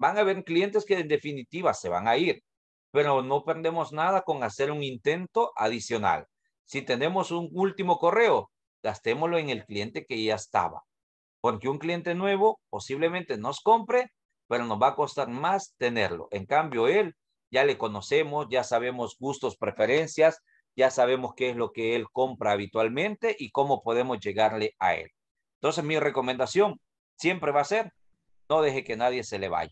Van a haber clientes que en definitiva se van a ir, pero no perdemos nada con hacer un intento adicional. Si tenemos un último correo, gastémoslo en el cliente que ya estaba, porque un cliente nuevo posiblemente nos compre, pero nos va a costar más tenerlo. En cambio, él ya le conocemos, ya sabemos gustos, preferencias, ya sabemos qué es lo que él compra habitualmente y cómo podemos llegarle a él. Entonces, mi recomendación siempre va a ser, no deje que nadie se le vaya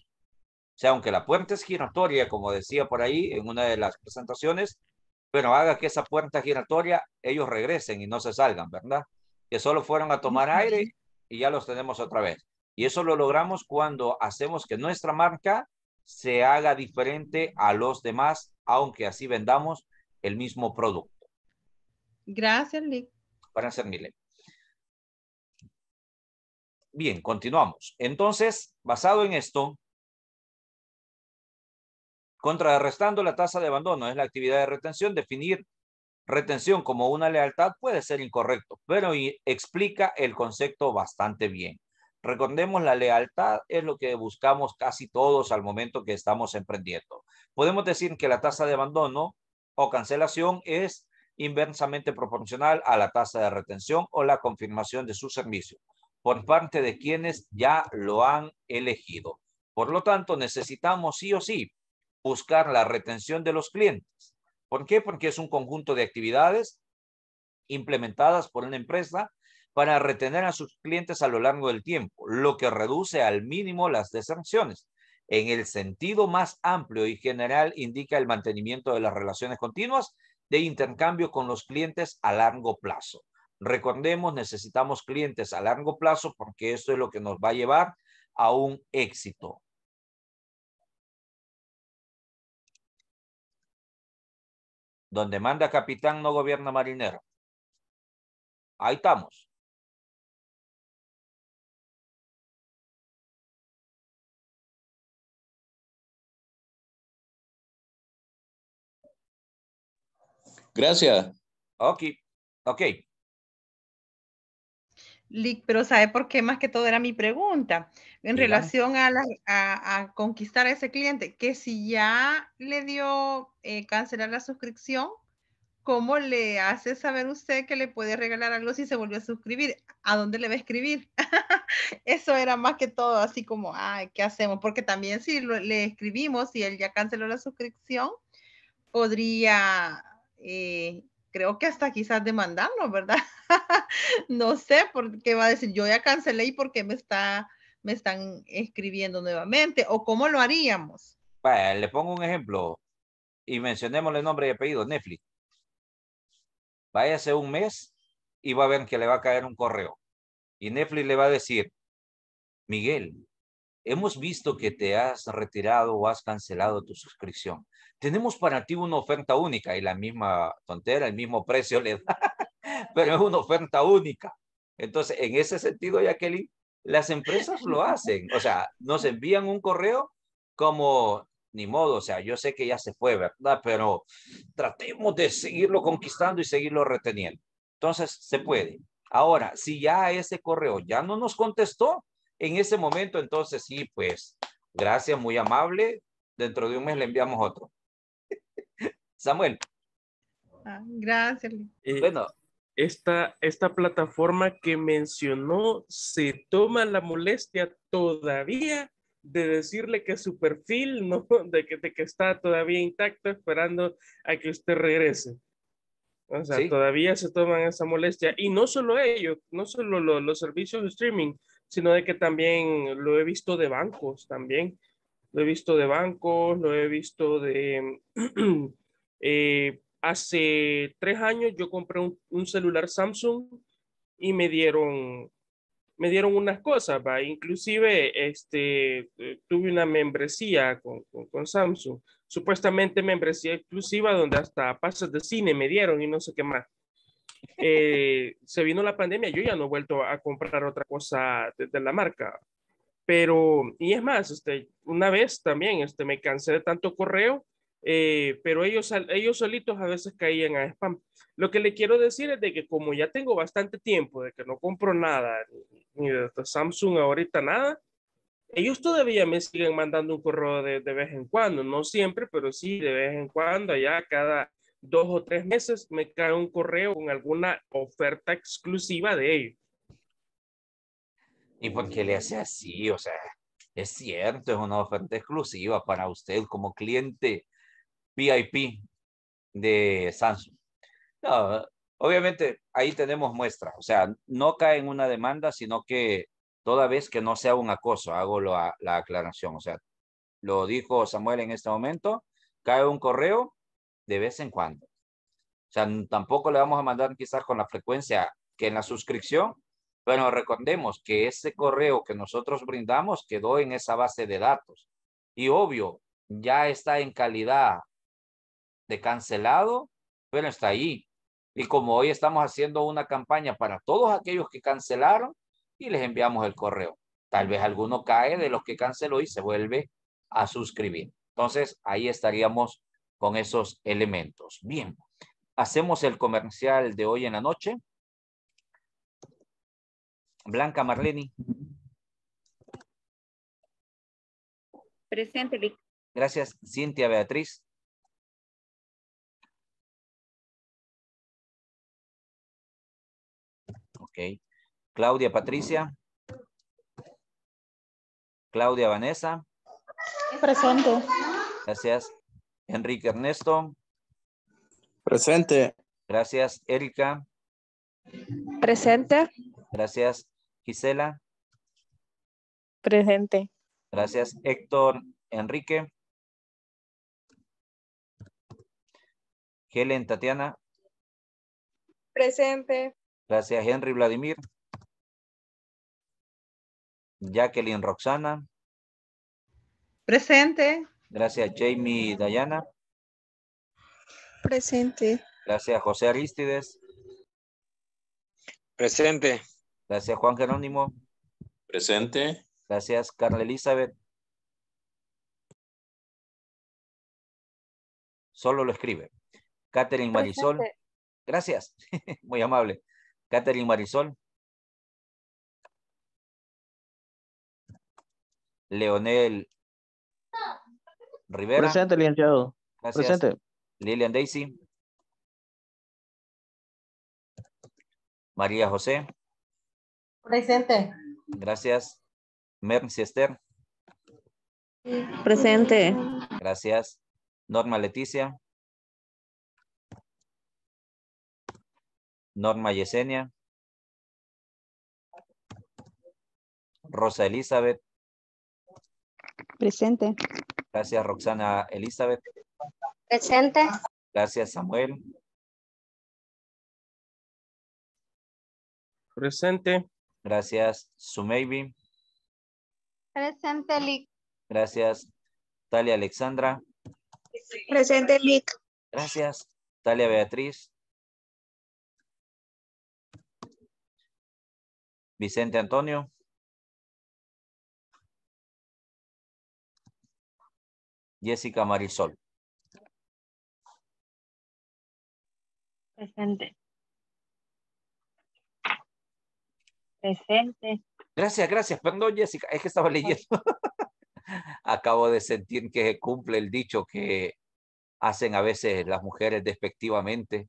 sea, aunque la puerta es giratoria, como decía por ahí en una de las presentaciones, pero haga que esa puerta giratoria ellos regresen y no se salgan, ¿verdad? Que solo fueron a tomar aire y ya los tenemos otra vez. Y eso lo logramos cuando hacemos que nuestra marca se haga diferente a los demás, aunque así vendamos el mismo producto. Gracias, Nick. Para Mile. Bien, continuamos. Entonces, basado en esto, Contrarrestando la tasa de abandono es la actividad de retención. Definir retención como una lealtad puede ser incorrecto, pero explica el concepto bastante bien. Recordemos, la lealtad es lo que buscamos casi todos al momento que estamos emprendiendo. Podemos decir que la tasa de abandono o cancelación es inversamente proporcional a la tasa de retención o la confirmación de su servicio por parte de quienes ya lo han elegido. Por lo tanto, necesitamos sí o sí buscar la retención de los clientes. ¿Por qué? Porque es un conjunto de actividades implementadas por una empresa para retener a sus clientes a lo largo del tiempo, lo que reduce al mínimo las deserciones. En el sentido más amplio y general indica el mantenimiento de las relaciones continuas de intercambio con los clientes a largo plazo. Recordemos, necesitamos clientes a largo plazo porque esto es lo que nos va a llevar a un éxito. Donde manda capitán no gobierna marinero. Ahí estamos. Gracias. Ok, ok pero ¿sabe por qué? Más que todo era mi pregunta en relación a, conquistar a ese cliente, que si ya le dio eh, cancelar la suscripción, ¿cómo le hace saber usted que le puede regalar algo si se volvió a suscribir? ¿A dónde le va a escribir? Eso era más que todo así como, ay, ¿qué hacemos? Porque también si le escribimos y él ya canceló la suscripción, podría... Eh, creo que hasta quizás demandarnos, ¿verdad? no sé, por qué va a decir, yo ya cancelé y por qué me, está, me están escribiendo nuevamente, o cómo lo haríamos. Vaya, le pongo un ejemplo y mencionémosle nombre y apellido, Netflix. Váyase un mes y va a ver que le va a caer un correo. Y Netflix le va a decir, Miguel, hemos visto que te has retirado o has cancelado tu suscripción tenemos para ti una oferta única y la misma tontera, el mismo precio le da, pero es una oferta única. Entonces, en ese sentido, Jacqueline, las empresas lo hacen, o sea, nos envían un correo como ni modo, o sea, yo sé que ya se fue, ¿verdad? Pero tratemos de seguirlo conquistando y seguirlo reteniendo. Entonces, se puede. Ahora, si ya ese correo ya no nos contestó, en ese momento, entonces sí, pues, gracias, muy amable. Dentro de un mes le enviamos otro. Samuel. Ah, gracias. Eh, bueno. Esta, esta plataforma que mencionó se toma la molestia todavía de decirle que su perfil, ¿no? De que, de que está todavía intacto esperando a que usted regrese. O sea, todavía se toman esa molestia. Y no solo ellos, no solo los servicios de streaming, sino de que también lo he visto de bancos, también. Lo he visto de bancos, lo he visto de, Eh, hace tres años yo compré un, celular Samsung y me dieron, me dieron unas cosas, inclusive este, eh, tuve una membresía con, Samsung, supuestamente membresía exclusiva donde hasta pases de cine me dieron y no sé qué más. Eh, se vino la pandemia, yo ya no he vuelto a comprar otra cosa de, la marca. Pero, y es más, este, una vez también este, me cansé de tanto correo eh, pero ellos, ellos solitos a veces caían a spam. Lo que le quiero decir es de que como ya tengo bastante tiempo de que no compro nada, ni de Samsung ahorita nada, ellos todavía me siguen mandando un correo de, de vez en cuando, no siempre, pero sí de vez en cuando, allá cada dos o tres meses me cae un correo con alguna oferta exclusiva de ellos. ¿Y por qué le hace así? O sea, es cierto, es una oferta exclusiva para usted como cliente, VIP de Samsung. obviamente ahí tenemos muestra, o sea, no cae en una demanda, sino que toda vez que no sea un acoso, hago la, la aclaración, o sea, lo dijo Samuel en este momento, cae un correo de vez en cuando. O sea, tampoco le vamos a mandar quizás con la frecuencia que en la suscripción. Bueno, recordemos que ese correo que nosotros brindamos quedó en esa base de datos. Y obvio, ya está en calidad de cancelado, pero está ahí. Y como hoy estamos haciendo una campaña para todos aquellos que cancelaron y les enviamos el correo. Tal vez alguno cae de los que canceló y se vuelve a suscribir. Entonces, ahí estaríamos con esos elementos. Bien, hacemos el comercial de hoy en la noche. Blanca Marleni. Presente, Gracias, Cintia Beatriz. Claudia Patricia. Claudia Vanessa. Presente. Gracias. Enrique Ernesto. Presente. Gracias, Erika. Presente. Gracias, Gisela. Presente. Gracias, Héctor Enrique. Helen Tatiana. Presente. Gracias, Henry Vladimir. Jacqueline Roxana. Presente. Gracias, Jamie Dayana. Presente. Gracias, José Aristides. Presente. Gracias, Juan Jerónimo. Presente. Gracias, Carla Elizabeth. Solo lo escribe. Catherine Marisol. Gracias. Muy amable. Catherine Marisol. Leonel Rivera. Presente, licenciado. Presente. Lilian Daisy. María José. Presente. Gracias. Mercy Esther. Presente. Gracias. Norma Leticia. Norma Yesenia. Rosa Elizabeth. Presente. Gracias, Roxana Elizabeth. Presente. Gracias, Samuel. Presente. Gracias, Sumeibi. Presente, Lick. Gracias, Talia Alexandra. Presente, Lick. Gracias, Talia Beatriz. Vicente Antonio. Jessica Marisol. Presente. Presente. Gracias, gracias. Perdón, Jessica, es que estaba leyendo. Acabo de sentir que se cumple el dicho que hacen a veces las mujeres despectivamente,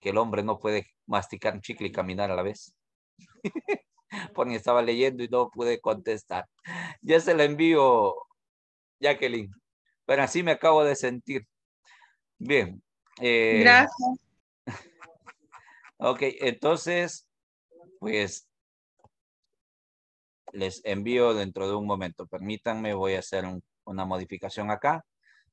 que el hombre no puede masticar chicle y caminar a la vez. porque estaba leyendo y no pude contestar. Ya se la envío, Jacqueline. Pero así me acabo de sentir. Bien. Eh, Gracias. Ok, entonces, pues les envío dentro de un momento. Permítanme, voy a hacer una modificación acá.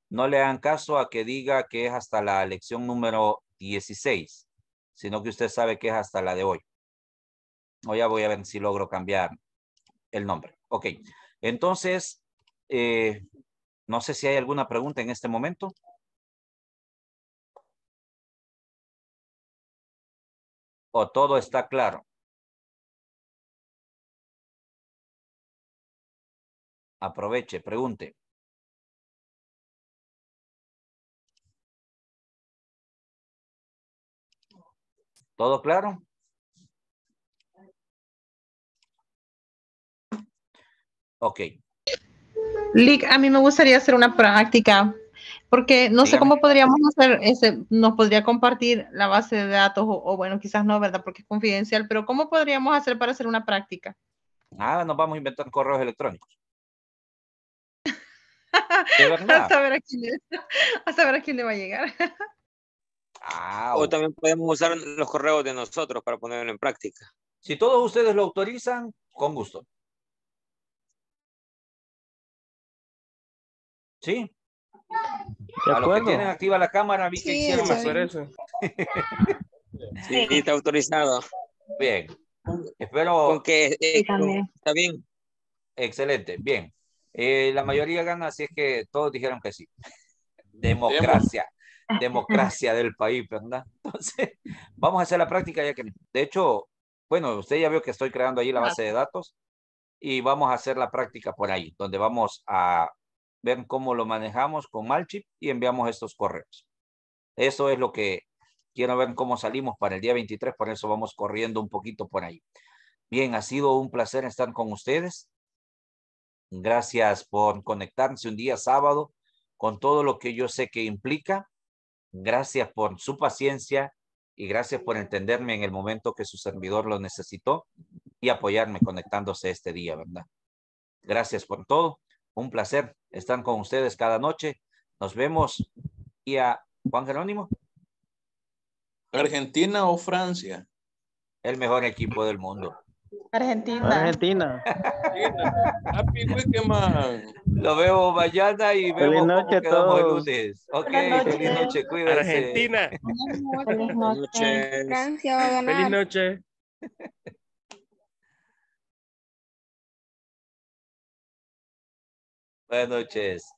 No le hagan caso a que diga que es hasta la lección número 16, sino que usted sabe que es hasta la de hoy o ya voy a ver si logro cambiar el nombre. Ok, entonces, eh, no sé si hay alguna pregunta en este momento. ¿O todo está claro? Aproveche, pregunte. ¿Todo claro? Ok. Lick, a mí me gustaría hacer una práctica, porque no sé cómo podríamos hacer, ese, nos podría compartir la base de datos, o, bueno, quizás no, ¿verdad? Porque es confidencial, pero ¿cómo podríamos hacer para hacer una práctica? Ah, nos vamos a inventar correos electrónicos. a, saber a, quién le, saber a quién le va a llegar. Ah, o también podemos usar los correos de nosotros para ponerlo en práctica. Si todos ustedes lo autorizan, con gusto. Sí. De a tienen activa la cámara, vi sí, que hacer eso. sí, está autorizado. Bien. Espero. Con que, eh, está bien. Excelente. Bien. Eh, la mayoría gana, así es que todos dijeron que sí. Democracia. democracia del país, ¿verdad? Entonces, vamos a hacer la práctica ya que, de hecho, bueno, usted ya vio que estoy creando ahí la base de datos y vamos a hacer la práctica por ahí, donde vamos a ven cómo lo manejamos con MailChimp y enviamos estos correos. Eso es lo que quiero ver cómo salimos para el día 23, por eso vamos corriendo un poquito por ahí. Bien, ha sido un placer estar con ustedes. Gracias por conectarse un día sábado con todo lo que yo sé que implica. Gracias por su paciencia y gracias por entenderme en el momento que su servidor lo necesitó y apoyarme conectándose este día, ¿verdad? Gracias por todo. Un placer Están con ustedes cada noche. Nos vemos. ¿Y a Juan Jerónimo? ¿Argentina o Francia? El mejor equipo del mundo. Argentina. Argentina. Happy weekend, Lo veo mañana y vemos feliz noche cómo quedamos lunes. Ok, feliz noche, cuídense. Argentina. Feliz noche. Feliz noche. Feliz noche. Buenas noches.